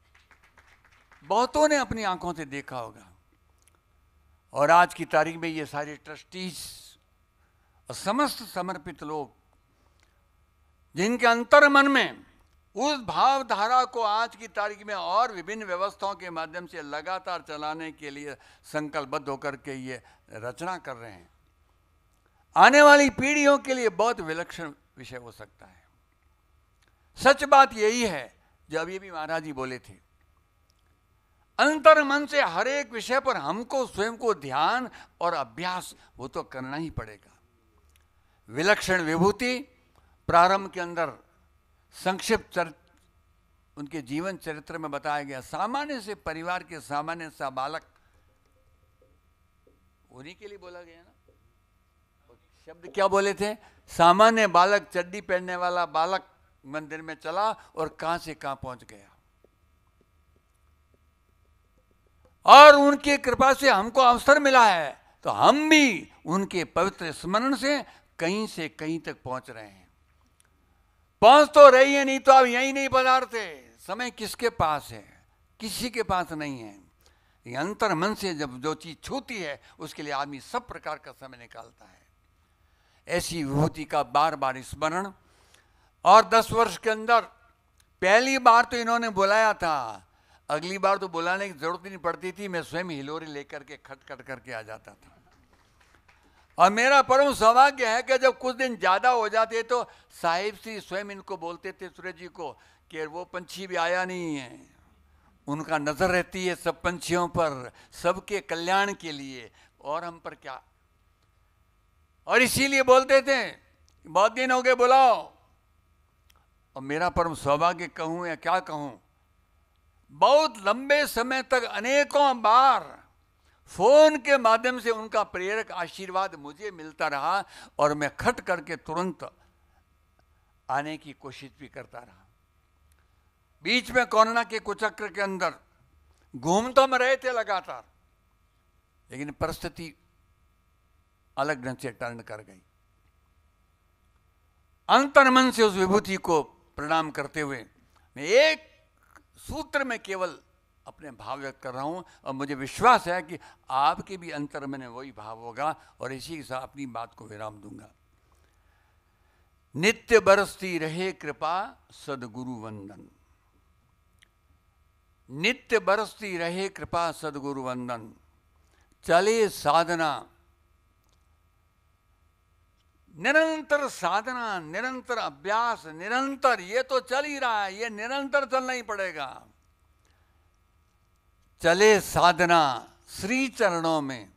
बहुतों ने अपनी आंखों से देखा होगा और आज की तारीख में ये सारे ट्रस्टीज और समस्त समर्पित लोग जिनके अंतर मन में उस भावधारा को आज की तारीख में और विभिन्न व्यवस्थाओं के माध्यम से लगातार चलाने के लिए संकल्पबद्ध होकर के ये रचना कर रहे हैं आने वाली पीढ़ियों के लिए बहुत विलक्षण विषय हो सकता है सच बात यही है जो अभी भी महाराज जी बोले थे अंतर मन से हर एक विषय पर हमको स्वयं को ध्यान और अभ्यास वो तो करना ही पड़ेगा विलक्षण विभूति प्रारंभ के अंदर संक्षिप्त उनके जीवन चरित्र में बताया गया सामान्य से परिवार के सामान्य सा बालक उन्हीं के लिए बोला गया ना शब्द क्या बोले थे सामान्य बालक चड्डी पहनने वाला बालक मंदिर में चला और कहां से कहां पहुंच गया और उनकी कृपा से हमको अवसर मिला है तो हम भी उनके पवित्र स्मरण से कहीं से कहीं तक पहुंच रहे हैं पहुंच तो रही है नहीं तो आप यही नहीं पधारते समय किसके पास है किसी के पास नहीं है अंतर मन से जब जो चीज छूती है उसके लिए आदमी सब प्रकार का समय निकालता है ऐसी विभूति का बार बार स्मरण और दस वर्ष के अंदर पहली बार तो इन्होंने बुलाया था अगली बार तो बुलाने की जरूरत नहीं पड़ती थी मैं स्वयं हिलोरी लेकर के खटखट करके आ जाता था और मेरा परम सौभाग्य है कि जब कुछ दिन ज़्यादा हो जाते तो साहिब श्री स्वयं इनको बोलते थे सूरज जी को कि वो पंछी भी आया नहीं है उनका नज़र रहती है सब पंछियों पर सबके कल्याण के लिए और हम पर क्या और इसीलिए बोलते थे बहुत दिन हो गए बुलाओ और मेरा परम सौभाग्य कहूँ या क्या कहूँ बहुत लंबे समय तक अनेकों बार फोन के माध्यम से उनका प्रेरक आशीर्वाद मुझे मिलता रहा और मैं खट करके तुरंत आने की कोशिश भी करता रहा बीच में कोरोना के कुचक्र के अंदर घूम तो हम रहे थे लगातार लेकिन परिस्थिति अलग ढंग से टर्न कर गई अंतर्मन से उस विभूति को प्रणाम करते हुए मैं एक सूत्र में केवल अपने भाव व्यक्त कर रहा हूँ और मुझे विश्वास है कि आपके भी अंतर में वही भाव होगा और इसी के साथ अपनी बात को विराम दूंगा नित्य बरसती रहे कृपा सदगुरु वंदन नित्य बरसती रहे कृपा सदगुरु वंदन चले साधना निरंतर साधना निरंतर अभ्यास निरंतर ये तो चल ही रहा है ये निरंतर चलना ही पड़ेगा चले साधना श्री चरणों में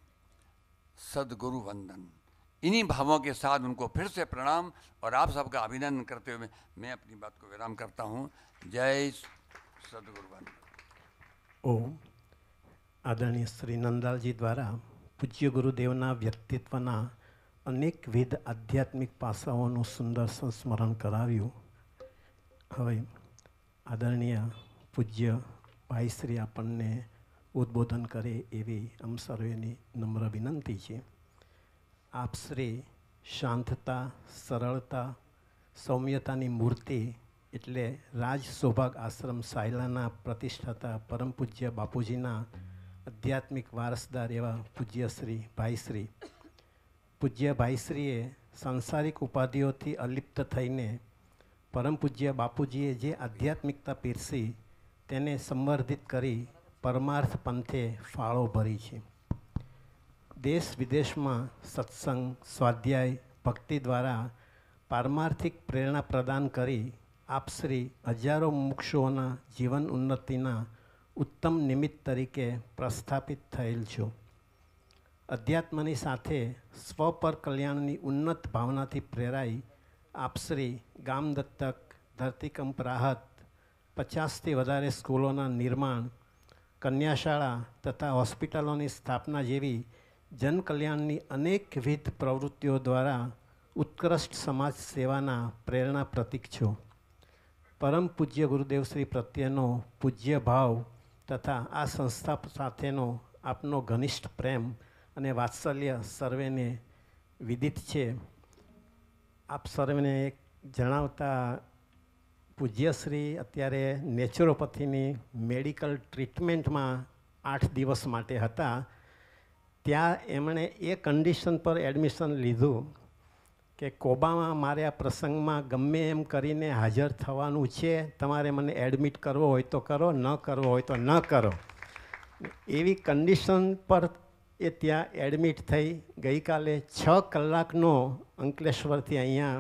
सदगुरु वंदन इन्हीं भावों के साथ उनको फिर से प्रणाम और आप सबका अभिनंदन करते हुए मैं अपनी बात को विराम करता हूँ जय सदगुरु वंदन ओम श्री नंदलाल जी द्वारा पूज्य ગુરુદેવના વ્યક્તિત્વના અનેકવિધ આધ્યાત્મિક પાસાઓનું સુંદર સંસ્મરણ કરાવ્યું હવે આદરણીય પૂજ્ય ભાઈશ્રી આપણને ઉદ્બોધન કરે એવી આમ સર્વેની નમ્ર વિનંતી છે આપશ્રી શાંતતા સરળતા સૌમ્યતાની મૂર્તિ એટલે રાજ સૌભાગ આશ્રમ સાયલાના પ્રતિષ્ઠાતા પરમ પૂજ્ય બાપુજીના આધ્યાત્મિક વારસદાર એવા પૂજ્ય શ્રી ભાઈશ્રી પૂજ્ય ભાઈશ્રીએ સાંસારિક ઉપાધિઓથી અલિપ્ત થઈને પરમ પૂજ્ય બાપુજીએ જે આધ્યાત્મિકતા પીરસી તેને સંવર્ધિત કરી પરમાર્થ પંથે ફાળો ભરી છે દેશ વિદેશમાં સત્સંગ સ્વાધ્યાય ભક્તિ દ્વારા પારમાર્થિક પ્રેરણા પ્રદાન કરી આપશ્રી હજારો મુક્ષોના જીવન ઉન્નતિના ઉત્તમ નિમિત્ત તરીકે પ્રસ્થાપિત થયેલ છું અધ્યાત્મની સાથે સ્વ પર કલ્યાણની ઉન્નત ભાવનાથી પ્રેરાઈ આપશ્રી ગામ દત્તક ધરતીકંપ રાહત પચાસથી વધારે સ્કૂલોના નિર્માણ કન્યાશાળા તથા હોસ્પિટલોની સ્થાપના જેવી જનકલ્યાણની અનેકવિધ પ્રવૃત્તિઓ દ્વારા ઉત્કૃષ્ટ સમાજ સેવાના પ્રેરણા પ્રતીક છો પરમ પૂજ્ય ગુરુદેવશ્રી પ્રત્યેનો પૂજ્ય ભાવ તથા આ સંસ્થા સાથેનો આપનો ઘનિષ્ઠ પ્રેમ અને વાત્સલ્ય સર્વેને વિદિત છે આપ સર્વેને એક જણાવતા પૂજ્યશ્રી અત્યારે નેચરોપથીની મેડિકલ ટ્રીટમેન્ટમાં આઠ દિવસ માટે હતા ત્યાં એમણે એ કન્ડિશન પર એડમિશન લીધું કે કોબામાં મારે આ પ્રસંગમાં ગમે એમ કરીને હાજર થવાનું છે તમારે મને એડમિટ કરવો હોય તો કરો ન કરવો હોય તો ન કરો એવી કન્ડિશન પર એ ત્યાં એડમિટ થઈ ગઈકાલે છ કલાકનો અંકલેશ્વરથી અહીંયા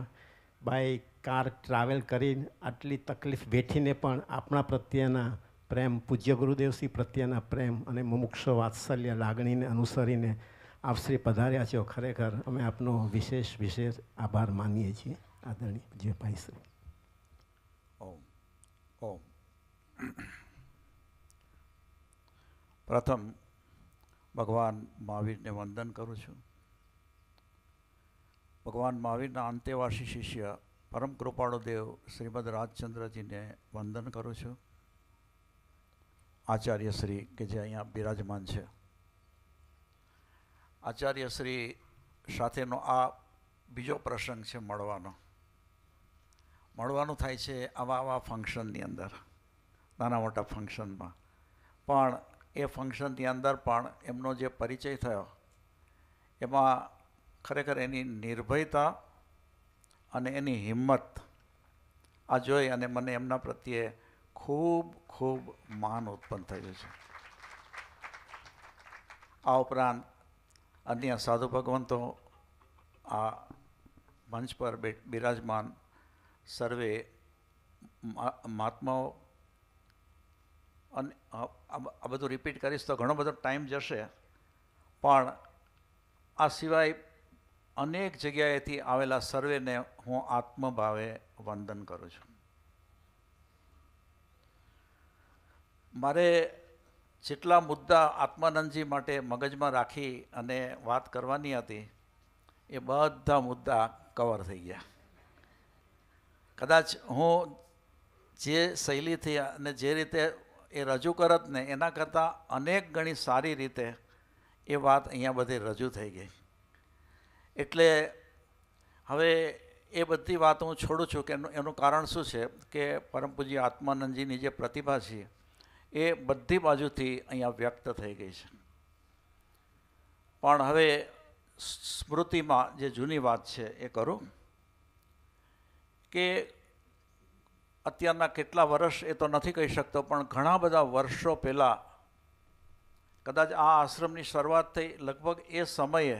બાય કાર ટ્રાવેલ કરીને આટલી તકલીફ વેઠીને પણ આપણા પ્રત્યેના પ્રેમ પૂજ્ય ગુરુદેવશ્રી પ્રત્યેના પ્રેમ અને મુમુક્ષ વાત્સલ્ય લાગણીને અનુસરીને આપશ્રી પધાર્યા છો ખરેખર અમે આપનો વિશેષ વિશેષ આભાર માનીએ છીએ આદરણીય પૂજ્યભાઈ શ્રી ઓમ ઓમ પ્રથમ ભગવાન મહાવીરને વંદન કરું છું ભગવાન મહાવીરના અંતેવાસી શિષ્ય પરમ કૃપાળુ દેવ શ્રીમદ રાજચંદ્રજીને વંદન કરું છું આચાર્ય શ્રી કે જે અહીંયા બિરાજમાન છે આચાર્ય શ્રી સાથેનો આ બીજો પ્રસંગ છે મળવાનો મળવાનું થાય છે આવા આવા ફંક્શનની અંદર નાના મોટા ફંક્શનમાં પણ એ ફંક્શનની અંદર પણ એમનો જે પરિચય થયો એમાં ખરેખર એની નિર્ભયતા અને એની હિંમત આ જોઈ અને મને એમના પ્રત્યે ખૂબ ખૂબ માન ઉત્પન્ન થયું છે આ ઉપરાંત અન્ય સાધુ ભગવંતો આ મંચ પર બિરાજમાન સર્વે મહાત્માઓ અને આ બધું રિપીટ કરીશ તો ઘણો બધો ટાઈમ જશે પણ આ સિવાય અનેક જગ્યાએથી આવેલા સર્વેને હું આત્મભાવે વંદન કરું છું મારે જેટલા મુદ્દા આત્માનંદજી માટે મગજમાં રાખી અને વાત કરવાની હતી એ બધા મુદ્દા કવર થઈ ગયા કદાચ હું જે શૈલીથી અને જે રીતે એ રજૂ કરત ને એના કરતાં અનેક ગણી સારી રીતે એ વાત અહીંયા બધી રજૂ થઈ ગઈ એટલે હવે એ બધી વાત હું છોડું છું કે એનું એનું કારણ શું છે કે પરમ આત્માનંદજીની જે પ્રતિભા છે એ બધી બાજુથી અહીંયા વ્યક્ત થઈ ગઈ છે પણ હવે સ્મૃતિમાં જે જૂની વાત છે એ કરું કે અત્યારના કેટલા વર્ષ એ તો નથી કહી શકતો પણ ઘણા બધા વર્ષો પહેલાં કદાચ આ આશ્રમની શરૂઆત થઈ લગભગ એ સમયે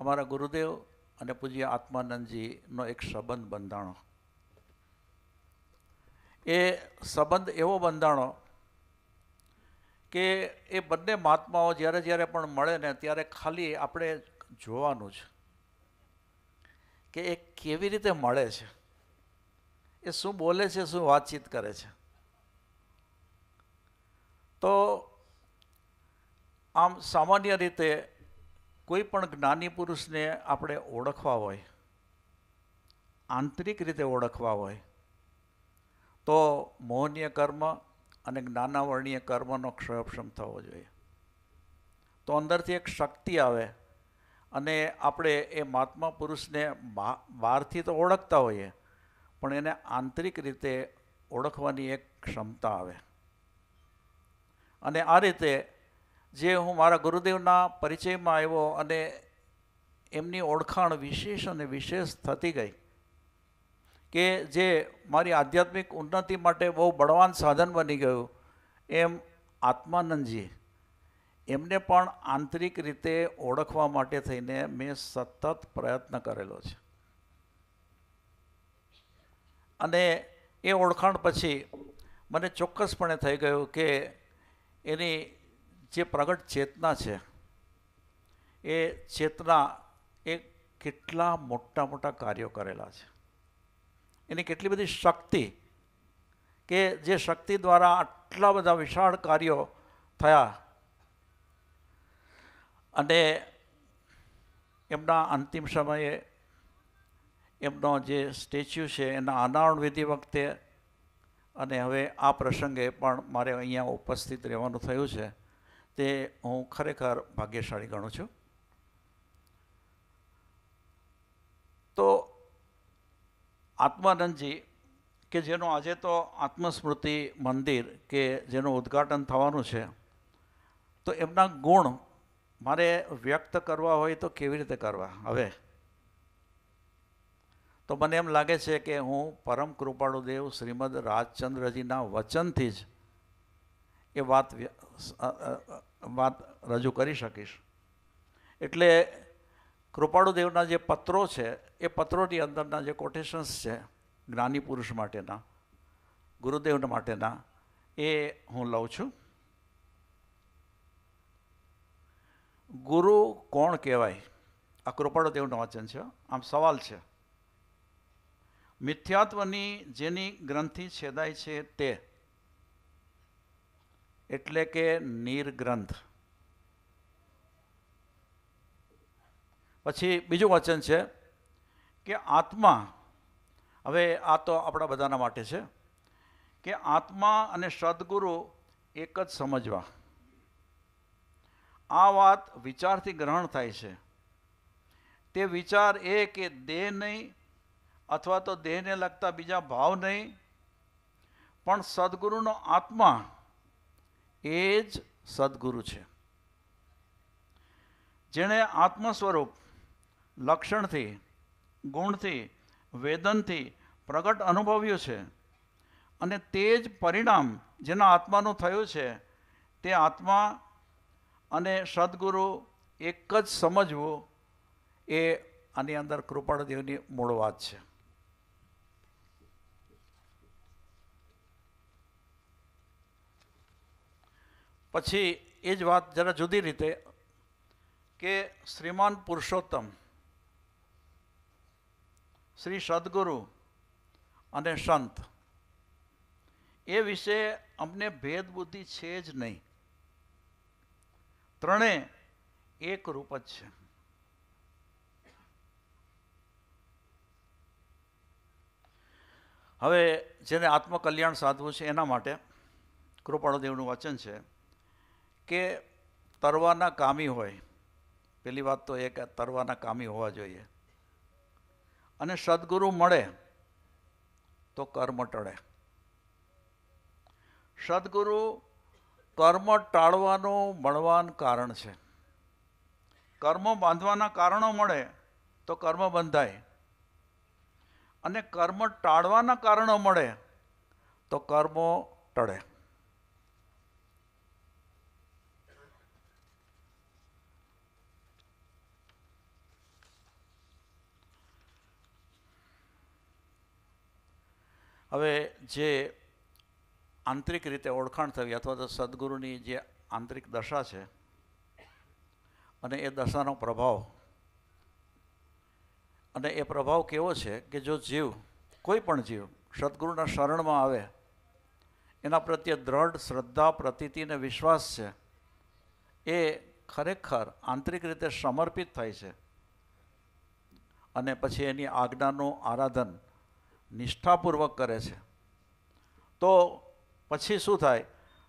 અમારા ગુરુદેવ અને પૂજ્ય આત્માનંદજીનો એક સંબંધ બંધાણો એ સંબંધ એવો બંધાણો કે એ બંને મહાત્માઓ જ્યારે જ્યારે પણ મળે ને ત્યારે ખાલી આપણે જોવાનું છે કે એ કેવી રીતે મળે છે કે શું બોલે છે શું વાતચીત કરે છે તો આમ સામાન્ય રીતે કોઈ પણ જ્ઞાની પુરુષને આપણે ઓળખવા હોય આંતરિક રીતે ઓળખવા હોય તો મોહનીય કર્મ અને જ્ઞાનાવર્ણીય કર્મનો ક્ષયક્ષમ થવો જોઈએ તો અંદરથી એક શક્તિ આવે અને આપણે એ મહાત્મા પુરુષને બહારથી તો ઓળખતા હોઈએ પણ એને આંતરિક રીતે ઓળખવાની એક ક્ષમતા આવે અને આ રીતે જે હું મારા ગુરુદેવના પરિચયમાં આવ્યો અને એમની ઓળખાણ વિશેષ અને વિશેષ થતી ગઈ કે જે મારી આધ્યાત્મિક ઉન્નતિ માટે બહુ બળવાન સાધન બની ગયું એમ આત્માનંદજી એમને પણ આંતરિક રીતે ઓળખવા માટે થઈને મેં સતત પ્રયત્ન કરેલો છે અને એ ઓળખાણ પછી મને ચોક્કસપણે થઈ ગયું કે એની જે પ્રગટ ચેતના છે એ ચેતના એ કેટલા મોટા મોટા કાર્યો કરેલા છે એની કેટલી બધી શક્તિ કે જે શક્તિ દ્વારા આટલા બધા વિશાળ કાર્યો થયા અને એમના અંતિમ સમયે એમનો જે સ્ટેચ્યુ છે એના અનાવરણ વિધિ વખતે અને હવે આ પ્રસંગે પણ મારે અહીંયા ઉપસ્થિત રહેવાનું થયું છે તે હું ખરેખર ભાગ્યશાળી ગણું છું તો આત્માનંદજી કે જેનો આજે તો આત્મસ્મૃતિ મંદિર કે જેનું ઉદ્ઘાટન થવાનું છે તો એમના ગુણ મારે વ્યક્ત કરવા હોય તો કેવી રીતે કરવા હવે તો મને એમ લાગે છે કે હું પરમ કૃપાળુદેવ શ્રીમદ રાજચંદ્રજીના વચનથી જ એ વાત વાત રજૂ કરી શકીશ એટલે કૃપાળુદેવના જે પત્રો છે એ પત્રોની અંદરના જે કોટેશન્સ છે જ્ઞાની પુરુષ માટેના ગુરુદેવ માટેના એ હું લઉં છું ગુરુ કોણ કહેવાય આ કૃપાળુદેવનું વચન છે આમ સવાલ છે મિથ્યાત્વની જેની ગ્રંથિ છેદાય છે તે એટલે કે નિર્ગ્રંથ પછી બીજું વચન છે કે આત્મા હવે આ તો આપણા બધાના માટે છે કે આત્મા અને સદગુરુ એક જ સમજવા આ વાત વિચારથી ગ્રહણ થાય છે તે વિચાર એ કે દેહ નહીં અથવા તો દેહને લગતા બીજા ભાવ નહીં પણ સદગુરુનો આત્મા એ જ સદગુરુ છે જેણે આત્મ સ્વરૂપ લક્ષણથી ગુણથી વેદનથી પ્રગટ અનુભવ્યું છે અને તે જ પરિણામ જેના આત્માનું થયું છે તે આત્મા અને સદગુરુ એક જ સમજવું એ આની અંદર કૃપાળદેવની મૂળ વાત છે પછી એ જ વાત જરા જુદી રીતે કે શ્રીમાન પુરુષોત્તમ શ્રી સદગુરુ અને સંત એ વિશે અમને ભેદબુદ્ધિ છે જ નહીં ત્રણે એક રૂપ જ છે હવે જેને આત્મકલ્યાણ સાધવું છે એના માટે કૃપાળુદેવનું વચન છે કે તરવાના કામી હોય પેલી વાત તો એ કે તરવાના કામી હોવા જોઈએ અને સદગુરુ મળે તો કર્મ ટળે સદગુરુ કર્મ ટાળવાનું મળવાનું કારણ છે કર્મ બાંધવાના કારણો મળે તો કર્મ બંધાય અને કર્મ ટાળવાના કારણો મળે તો કર્મો ટળે હવે જે આંતરિક રીતે ઓળખાણ થવી અથવા તો સદગુરુની જે આંતરિક દશા છે અને એ દશાનો પ્રભાવ અને એ પ્રભાવ કેવો છે કે જો જીવ કોઈ પણ જીવ સદગુરુના શરણમાં આવે એના પ્રત્યે દ્રઢ શ્રદ્ધા પ્રતીતિ અને વિશ્વાસ છે એ ખરેખર આંતરિક રીતે સમર્પિત થાય છે અને પછી એની આજ્ઞાનું આરાધન નિષ્ઠાપૂર્વક કરે છે તો પછી શું થાય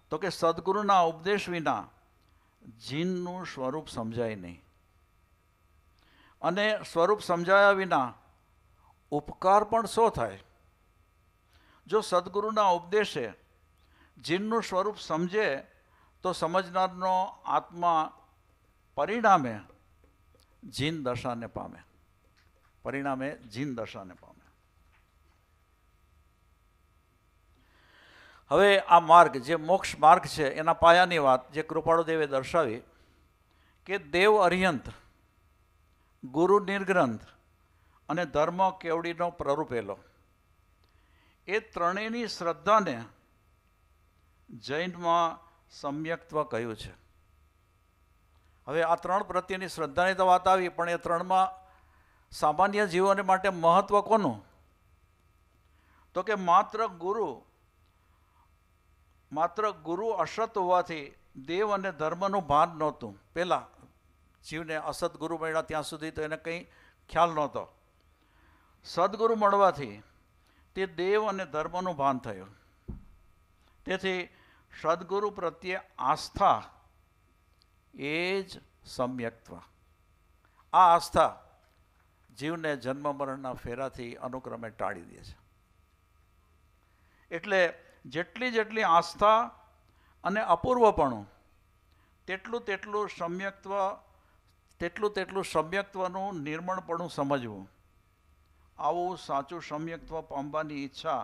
તો કે સદગુરુના ઉપદેશ વિના જીનનું સ્વરૂપ સમજાય નહીં અને સ્વરૂપ સમજાયા વિના ઉપકાર પણ શો થાય જો સદગુરુના ઉપદેશે જીનનું સ્વરૂપ સમજે તો સમજનારનો આત્મા પરિણામે જીન દશાને પામે પરિણામે જીન દશાને પામે હવે આ માર્ગ જે મોક્ષ માર્ગ છે એના પાયાની વાત જે કૃપાળુદેવે દર્શાવી કે દેવ અર્યંત ગુરુ નિર્ગ્રંથ અને ધર્મ કેવડીનો પ્રરૂપેલો એ ત્રણેયની શ્રદ્ધાને જૈનમાં સમ્યક્ત્વ કહ્યું છે હવે આ ત્રણ પ્રત્યેની શ્રદ્ધાની તો વાત આવી પણ એ ત્રણમાં સામાન્ય જીવોને માટે મહત્ત્વ કોનું તો કે માત્ર ગુરુ માત્ર ગુરુ અસત હોવાથી દેવ અને ધર્મનું ભાન નહોતું પહેલાં જીવને અસત ગુરુ મળ્યા ત્યાં સુધી તો એને કંઈ ખ્યાલ નહોતો સદગુરુ મળવાથી તે દેવ અને ધર્મનું ભાન થયું તેથી સદગુરુ પ્રત્યે આસ્થા એ જ સમ્યક્ત્વ આ આસ્થા જીવને જન્મ મરણના ફેરાથી અનુક્રમે ટાળી દે છે એટલે જેટલી જેટલી આસ્થા અને અપૂર્વપણું તેટલું તેટલું સમ્યક્ત્વ તેટલું તેટલું સમ્યક્ત્વનું નિર્મળપણું સમજવું આવું સાચું સમ્યક્ત્વ પામવાની ઈચ્છા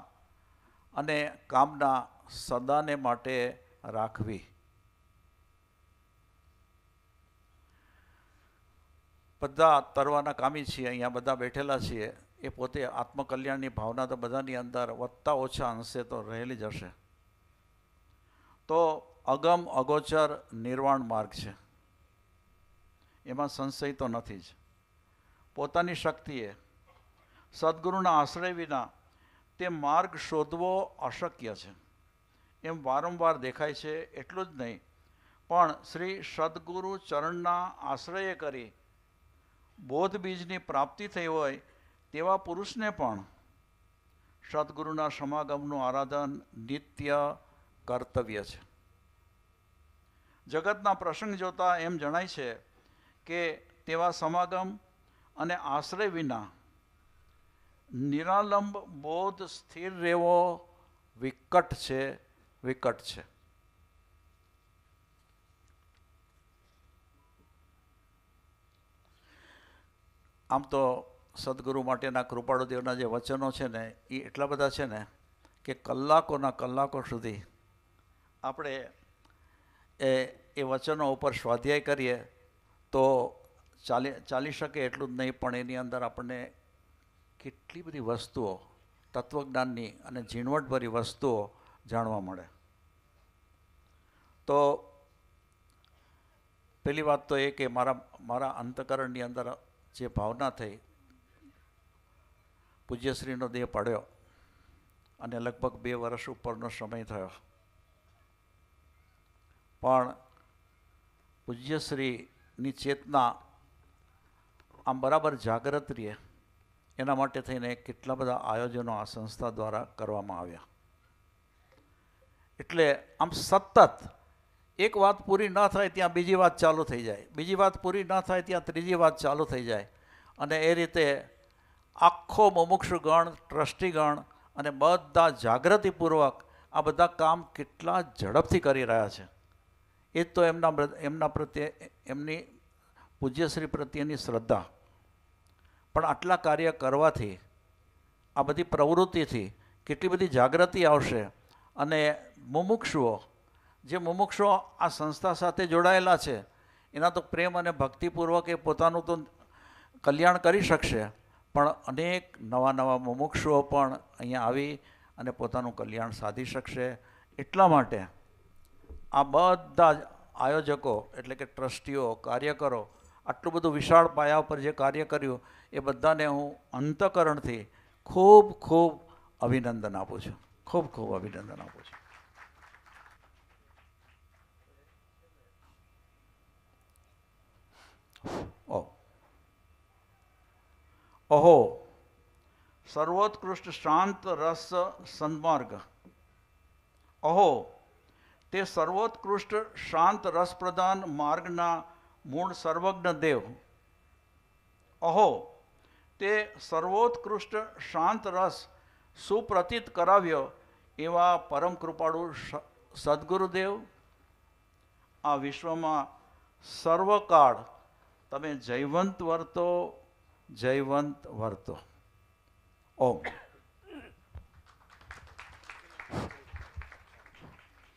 અને કામના સદાને માટે રાખવી બધા તરવાના કામી છીએ અહીંયા બધા બેઠેલા છીએ એ પોતે આત્મકલ્યાણની ભાવના તો બધાની અંદર વધતા ઓછા અંશે તો રહેલી જ હશે તો અગમ અગોચર નિર્વાણ માર્ગ છે એમાં સંશય તો નથી જ પોતાની શક્તિએ સદગુરુના આશ્રય વિના તે માર્ગ શોધવો અશક્ય છે એમ વારંવાર દેખાય છે એટલું જ નહીં પણ શ્રી સદગુરુ ચરણના આશ્રય કરી બીજની પ્રાપ્તિ થઈ હોય તેવા પુરુષને પણ સદગુરુના સમાગમનું આરાધન નિત્ય કર્તવ્ય છે જગતના પ્રસંગ જોતાં એમ જણાય છે કે તેવા સમાગમ અને આશ્રય વિના નિરાલંબ બોધ સ્થિર રહેવો વિકટ છે વિકટ છે આમ તો સદગુરુ માટેના કૃપાળુદેવના જે વચનો છે ને એ એટલા બધા છે ને કે કલાકોના કલાકો સુધી આપણે એ એ વચનો ઉપર સ્વાધ્યાય કરીએ તો ચાલી ચાલી શકે એટલું જ નહીં પણ એની અંદર આપણને કેટલી બધી વસ્તુઓ તત્વજ્ઞાનની અને ઝીણવટભરી વસ્તુઓ જાણવા મળે તો પહેલી વાત તો એ કે મારા મારા અંતકરણની અંદર જે ભાવના થઈ પૂજ્યશ્રીનો દેહ પડ્યો અને લગભગ બે વર્ષ ઉપરનો સમય થયો પણ પૂજ્યશ્રીની ચેતના આમ બરાબર જાગૃત રહે એના માટે થઈને કેટલા બધા આયોજનો આ સંસ્થા દ્વારા કરવામાં આવ્યા એટલે આમ સતત એક વાત પૂરી ન થાય ત્યાં બીજી વાત ચાલુ થઈ જાય બીજી વાત પૂરી ન થાય ત્યાં ત્રીજી વાત ચાલુ થઈ જાય અને એ રીતે આખો મુમુક્ષુગણ ટ્રસ્ટીગણ અને બધા જાગૃતિપૂર્વક આ બધા કામ કેટલા ઝડપથી કરી રહ્યા છે એ તો એમના એમના પ્રત્યે એમની પૂજ્યશ્રી પ્રત્યેની શ્રદ્ધા પણ આટલા કાર્ય કરવાથી આ બધી પ્રવૃત્તિથી કેટલી બધી જાગૃતિ આવશે અને મુમુક્ષુઓ જે મુમુક્ષુઓ આ સંસ્થા સાથે જોડાયેલા છે એના તો પ્રેમ અને ભક્તિપૂર્વક એ પોતાનું તો કલ્યાણ કરી શકશે પણ અનેક નવા નવા મુમુક્ષુઓ પણ અહીંયા આવી અને પોતાનું કલ્યાણ સાધી શકશે એટલા માટે આ બધા જ આયોજકો એટલે કે ટ્રસ્ટીઓ કાર્યકરો આટલું બધું વિશાળ પાયા પર જે કાર્ય કર્યું એ બધાને હું અંતકરણથી ખૂબ ખૂબ અભિનંદન આપું છું ખૂબ ખૂબ અભિનંદન આપું છું ઓ અહો સર્વોત્કૃષ્ટ શાંત રસ સન્માર્ગ અહો તે સર્વોત્કૃષ્ટ શાંત રસ પ્રદાન માર્ગના મૂળ સર્વજ્ઞ દેવ અહો તે સર્વોત્કૃષ્ટ શાંત રસ સુપ્રતીત કરાવ્યો એવા પરમ કૃપાળુ સદગુરુદેવ આ વિશ્વમાં સર્વકાળ તમે જૈવંત વર્તો જયવંત વર્તો ઓમ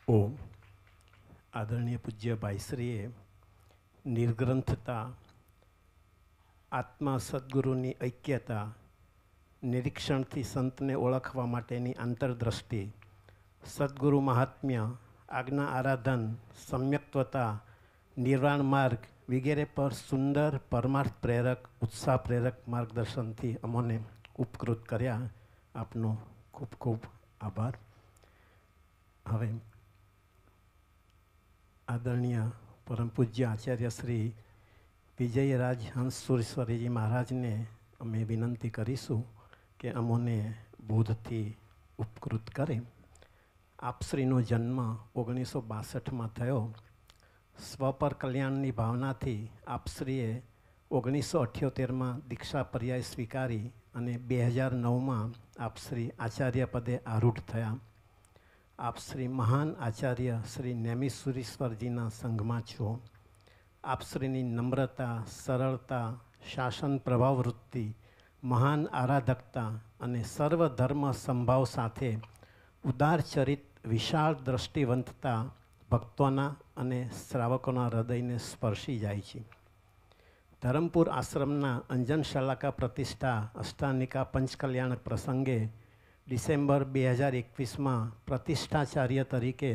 ઓમ આદરણીય પૂજ્ય ભાઈશ્રીએ નિર્ગ્રંથતા આત્મા સદગુરુની ઐક્યતા નિરીક્ષણથી સંતને ઓળખવા માટેની આંતરદ્રષ્ટિ સદગુરુ મહાત્મ્ય આજ્ઞા આરાધન સમ્યક્ત્વતા નિર્વાણ માર્ગ વગેરે પર સુંદર પરમાર્થ પ્રેરક ઉત્સાહ પ્રેરક માર્ગદર્શનથી અમોને ઉપકૃત કર્યા આપનો ખૂબ ખૂબ આભાર હવે આદરણીય પરમ પૂજ્ય આચાર્ય શ્રી વિજયરાજ હંસ સુરેશ્વરીજી મહારાજને અમે વિનંતી કરીશું કે અમોને બોધથી ઉપકૃત કરે આપશ્રીનો જન્મ ઓગણીસો બાસઠમાં થયો સ્વપર કલ્યાણની ભાવનાથી આપશ્રીએ ઓગણીસો અઠ્યોતેરમાં દીક્ષા પર્યાય સ્વીકારી અને બે હજાર નવમાં આપશ્રી આચાર્ય પદે આરૂઢ થયા આપશ્રી મહાન આચાર્ય શ્રી નેમિસુરીશ્વરજીના સંઘમાં છો આપશ્રીની નમ્રતા સરળતા શાસન પ્રભાવવૃત્તિ મહાન આરાધકતા અને સર્વધર્મ સંભાવ સાથે ઉદારચરિત વિશાળ દ્રષ્ટિવંતતા ભક્તોના અને શ્રાવકોના હૃદયને સ્પર્શી જાય છે ધરમપુર આશ્રમના અંજન શાલાકા પ્રતિષ્ઠા અષ્ટાનિકા પંચકલ્યાણ પ્રસંગે ડિસેમ્બર બે હજાર એકવીસમાં પ્રતિષ્ઠાચાર્ય તરીકે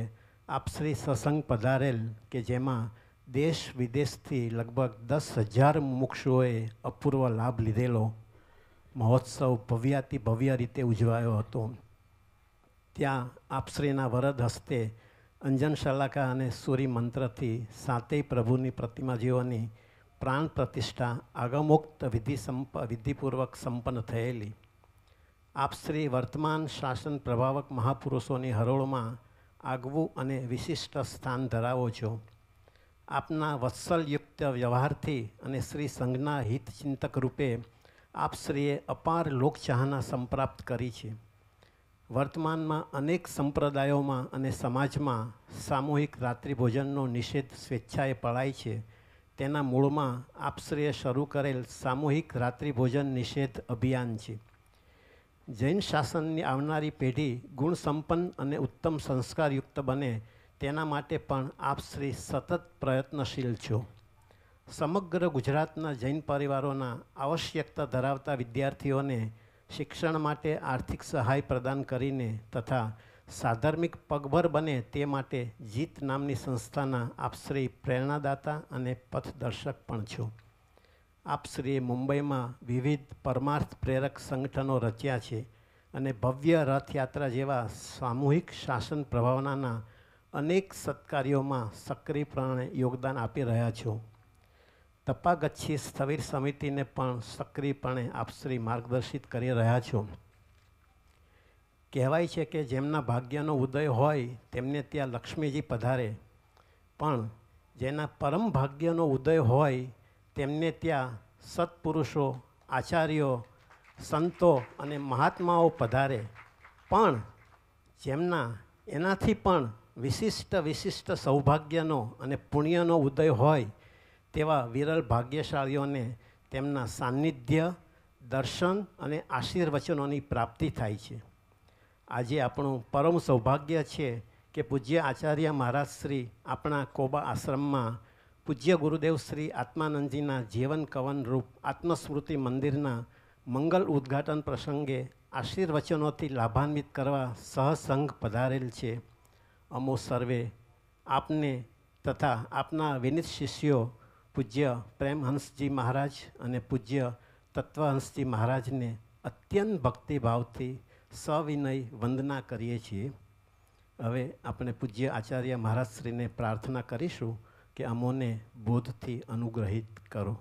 આપશ્રી સત્સંગ પધારેલ કે જેમાં દેશ વિદેશથી લગભગ દસ હજાર મુક્ષુઓએ અપૂર્વ લાભ લીધેલો મહોત્સવ ભવ્યાતિ ભવ્ય રીતે ઉજવાયો હતો ત્યાં આપશ્રીના વરદ હસ્તે અંજન શલાકા અને સૂરી મંત્રથી સાતેય પ્રભુની પ્રતિમા જેઓની પ્રાણ પ્રતિષ્ઠા આગમોક્ત વિધિ સંપ વિધિપૂર્વક સંપન્ન થયેલી આપ શ્રી વર્તમાન શાસન પ્રભાવક મહાપુરુષોની હરોળમાં આગવું અને વિશિષ્ટ સ્થાન ધરાવો છો આપના વત્સલયુક્ત વ્યવહારથી અને શ્રી સંઘના હિતચિંતક રૂપે આપ શ્રીએ અપાર લોકચાહના સંપ્રાપ્ત કરી છે વર્તમાનમાં અનેક સંપ્રદાયોમાં અને સમાજમાં સામૂહિક રાત્રિભોજનનો નિષેધ સ્વેચ્છાએ પળાય છે તેના મૂળમાં આપશ્રય શરૂ કરેલ સામૂહિક રાત્રિભોજન નિષેધ અભિયાન છે જૈન શાસનની આવનારી પેઢી ગુણસંપન્ન અને ઉત્તમ સંસ્કારયુક્ત બને તેના માટે પણ આપશ્રી સતત પ્રયત્નશીલ છો સમગ્ર ગુજરાતના જૈન પરિવારોના આવશ્યકતા ધરાવતા વિદ્યાર્થીઓને શિક્ષણ માટે આર્થિક સહાય પ્રદાન કરીને તથા સાધર્મિક પગભર બને તે માટે જીત નામની સંસ્થાના આપશ્રી પ્રેરણાદાતા અને પથદર્શક પણ છું આપશ્રીએ મુંબઈમાં વિવિધ પરમાર્થ પ્રેરક સંગઠનો રચ્યા છે અને ભવ્ય રથયાત્રા જેવા સામૂહિક શાસન પ્રભાવનાના અનેક સત્કાર્યોમાં સક્રિયપણે યોગદાન આપી રહ્યા છું તપાગચ્છી સ્થવિર સમિતિને પણ સક્રિયપણે આપશ્રી માર્ગદર્શિત કરી રહ્યા છો કહેવાય છે કે જેમના ભાગ્યનો ઉદય હોય તેમને ત્યાં લક્ષ્મીજી પધારે પણ જેના પરમ ભાગ્યનો ઉદય હોય તેમને ત્યાં સત્પુરુષો આચાર્યો સંતો અને મહાત્માઓ પધારે પણ જેમના એનાથી પણ વિશિષ્ટ વિશિષ્ટ સૌભાગ્યનો અને પુણ્યનો ઉદય હોય તેવા વિરલ ભાગ્યશાળીઓને તેમના સાનિધ્ય દર્શન અને આશીર્વચનોની પ્રાપ્તિ થાય છે આજે આપણું પરમ સૌભાગ્ય છે કે પૂજ્ય આચાર્ય મહારાજ શ્રી આપણા કોબા આશ્રમમાં પૂજ્ય ગુરુદેવ શ્રી આત્માનંદજીના જીવન કવન રૂપ આત્મસ્મૃતિ મંદિરના મંગલ ઉદ્ઘાટન પ્રસંગે આશીર્વચનોથી લાભાન્વિત કરવા સહસંઘ પધારેલ છે અમો સર્વે આપને તથા આપના વિનિત શિષ્યો પૂજ્ય પ્રેમહંસજી મહારાજ અને પૂજ્ય તત્વહંસજી મહારાજને અત્યંત ભક્તિભાવથી સવિનય વંદના કરીએ છીએ હવે આપણે પૂજ્ય આચાર્ય મહારાજશ્રીને પ્રાર્થના કરીશું કે અમોને બોધથી અનુગ્રહિત કરો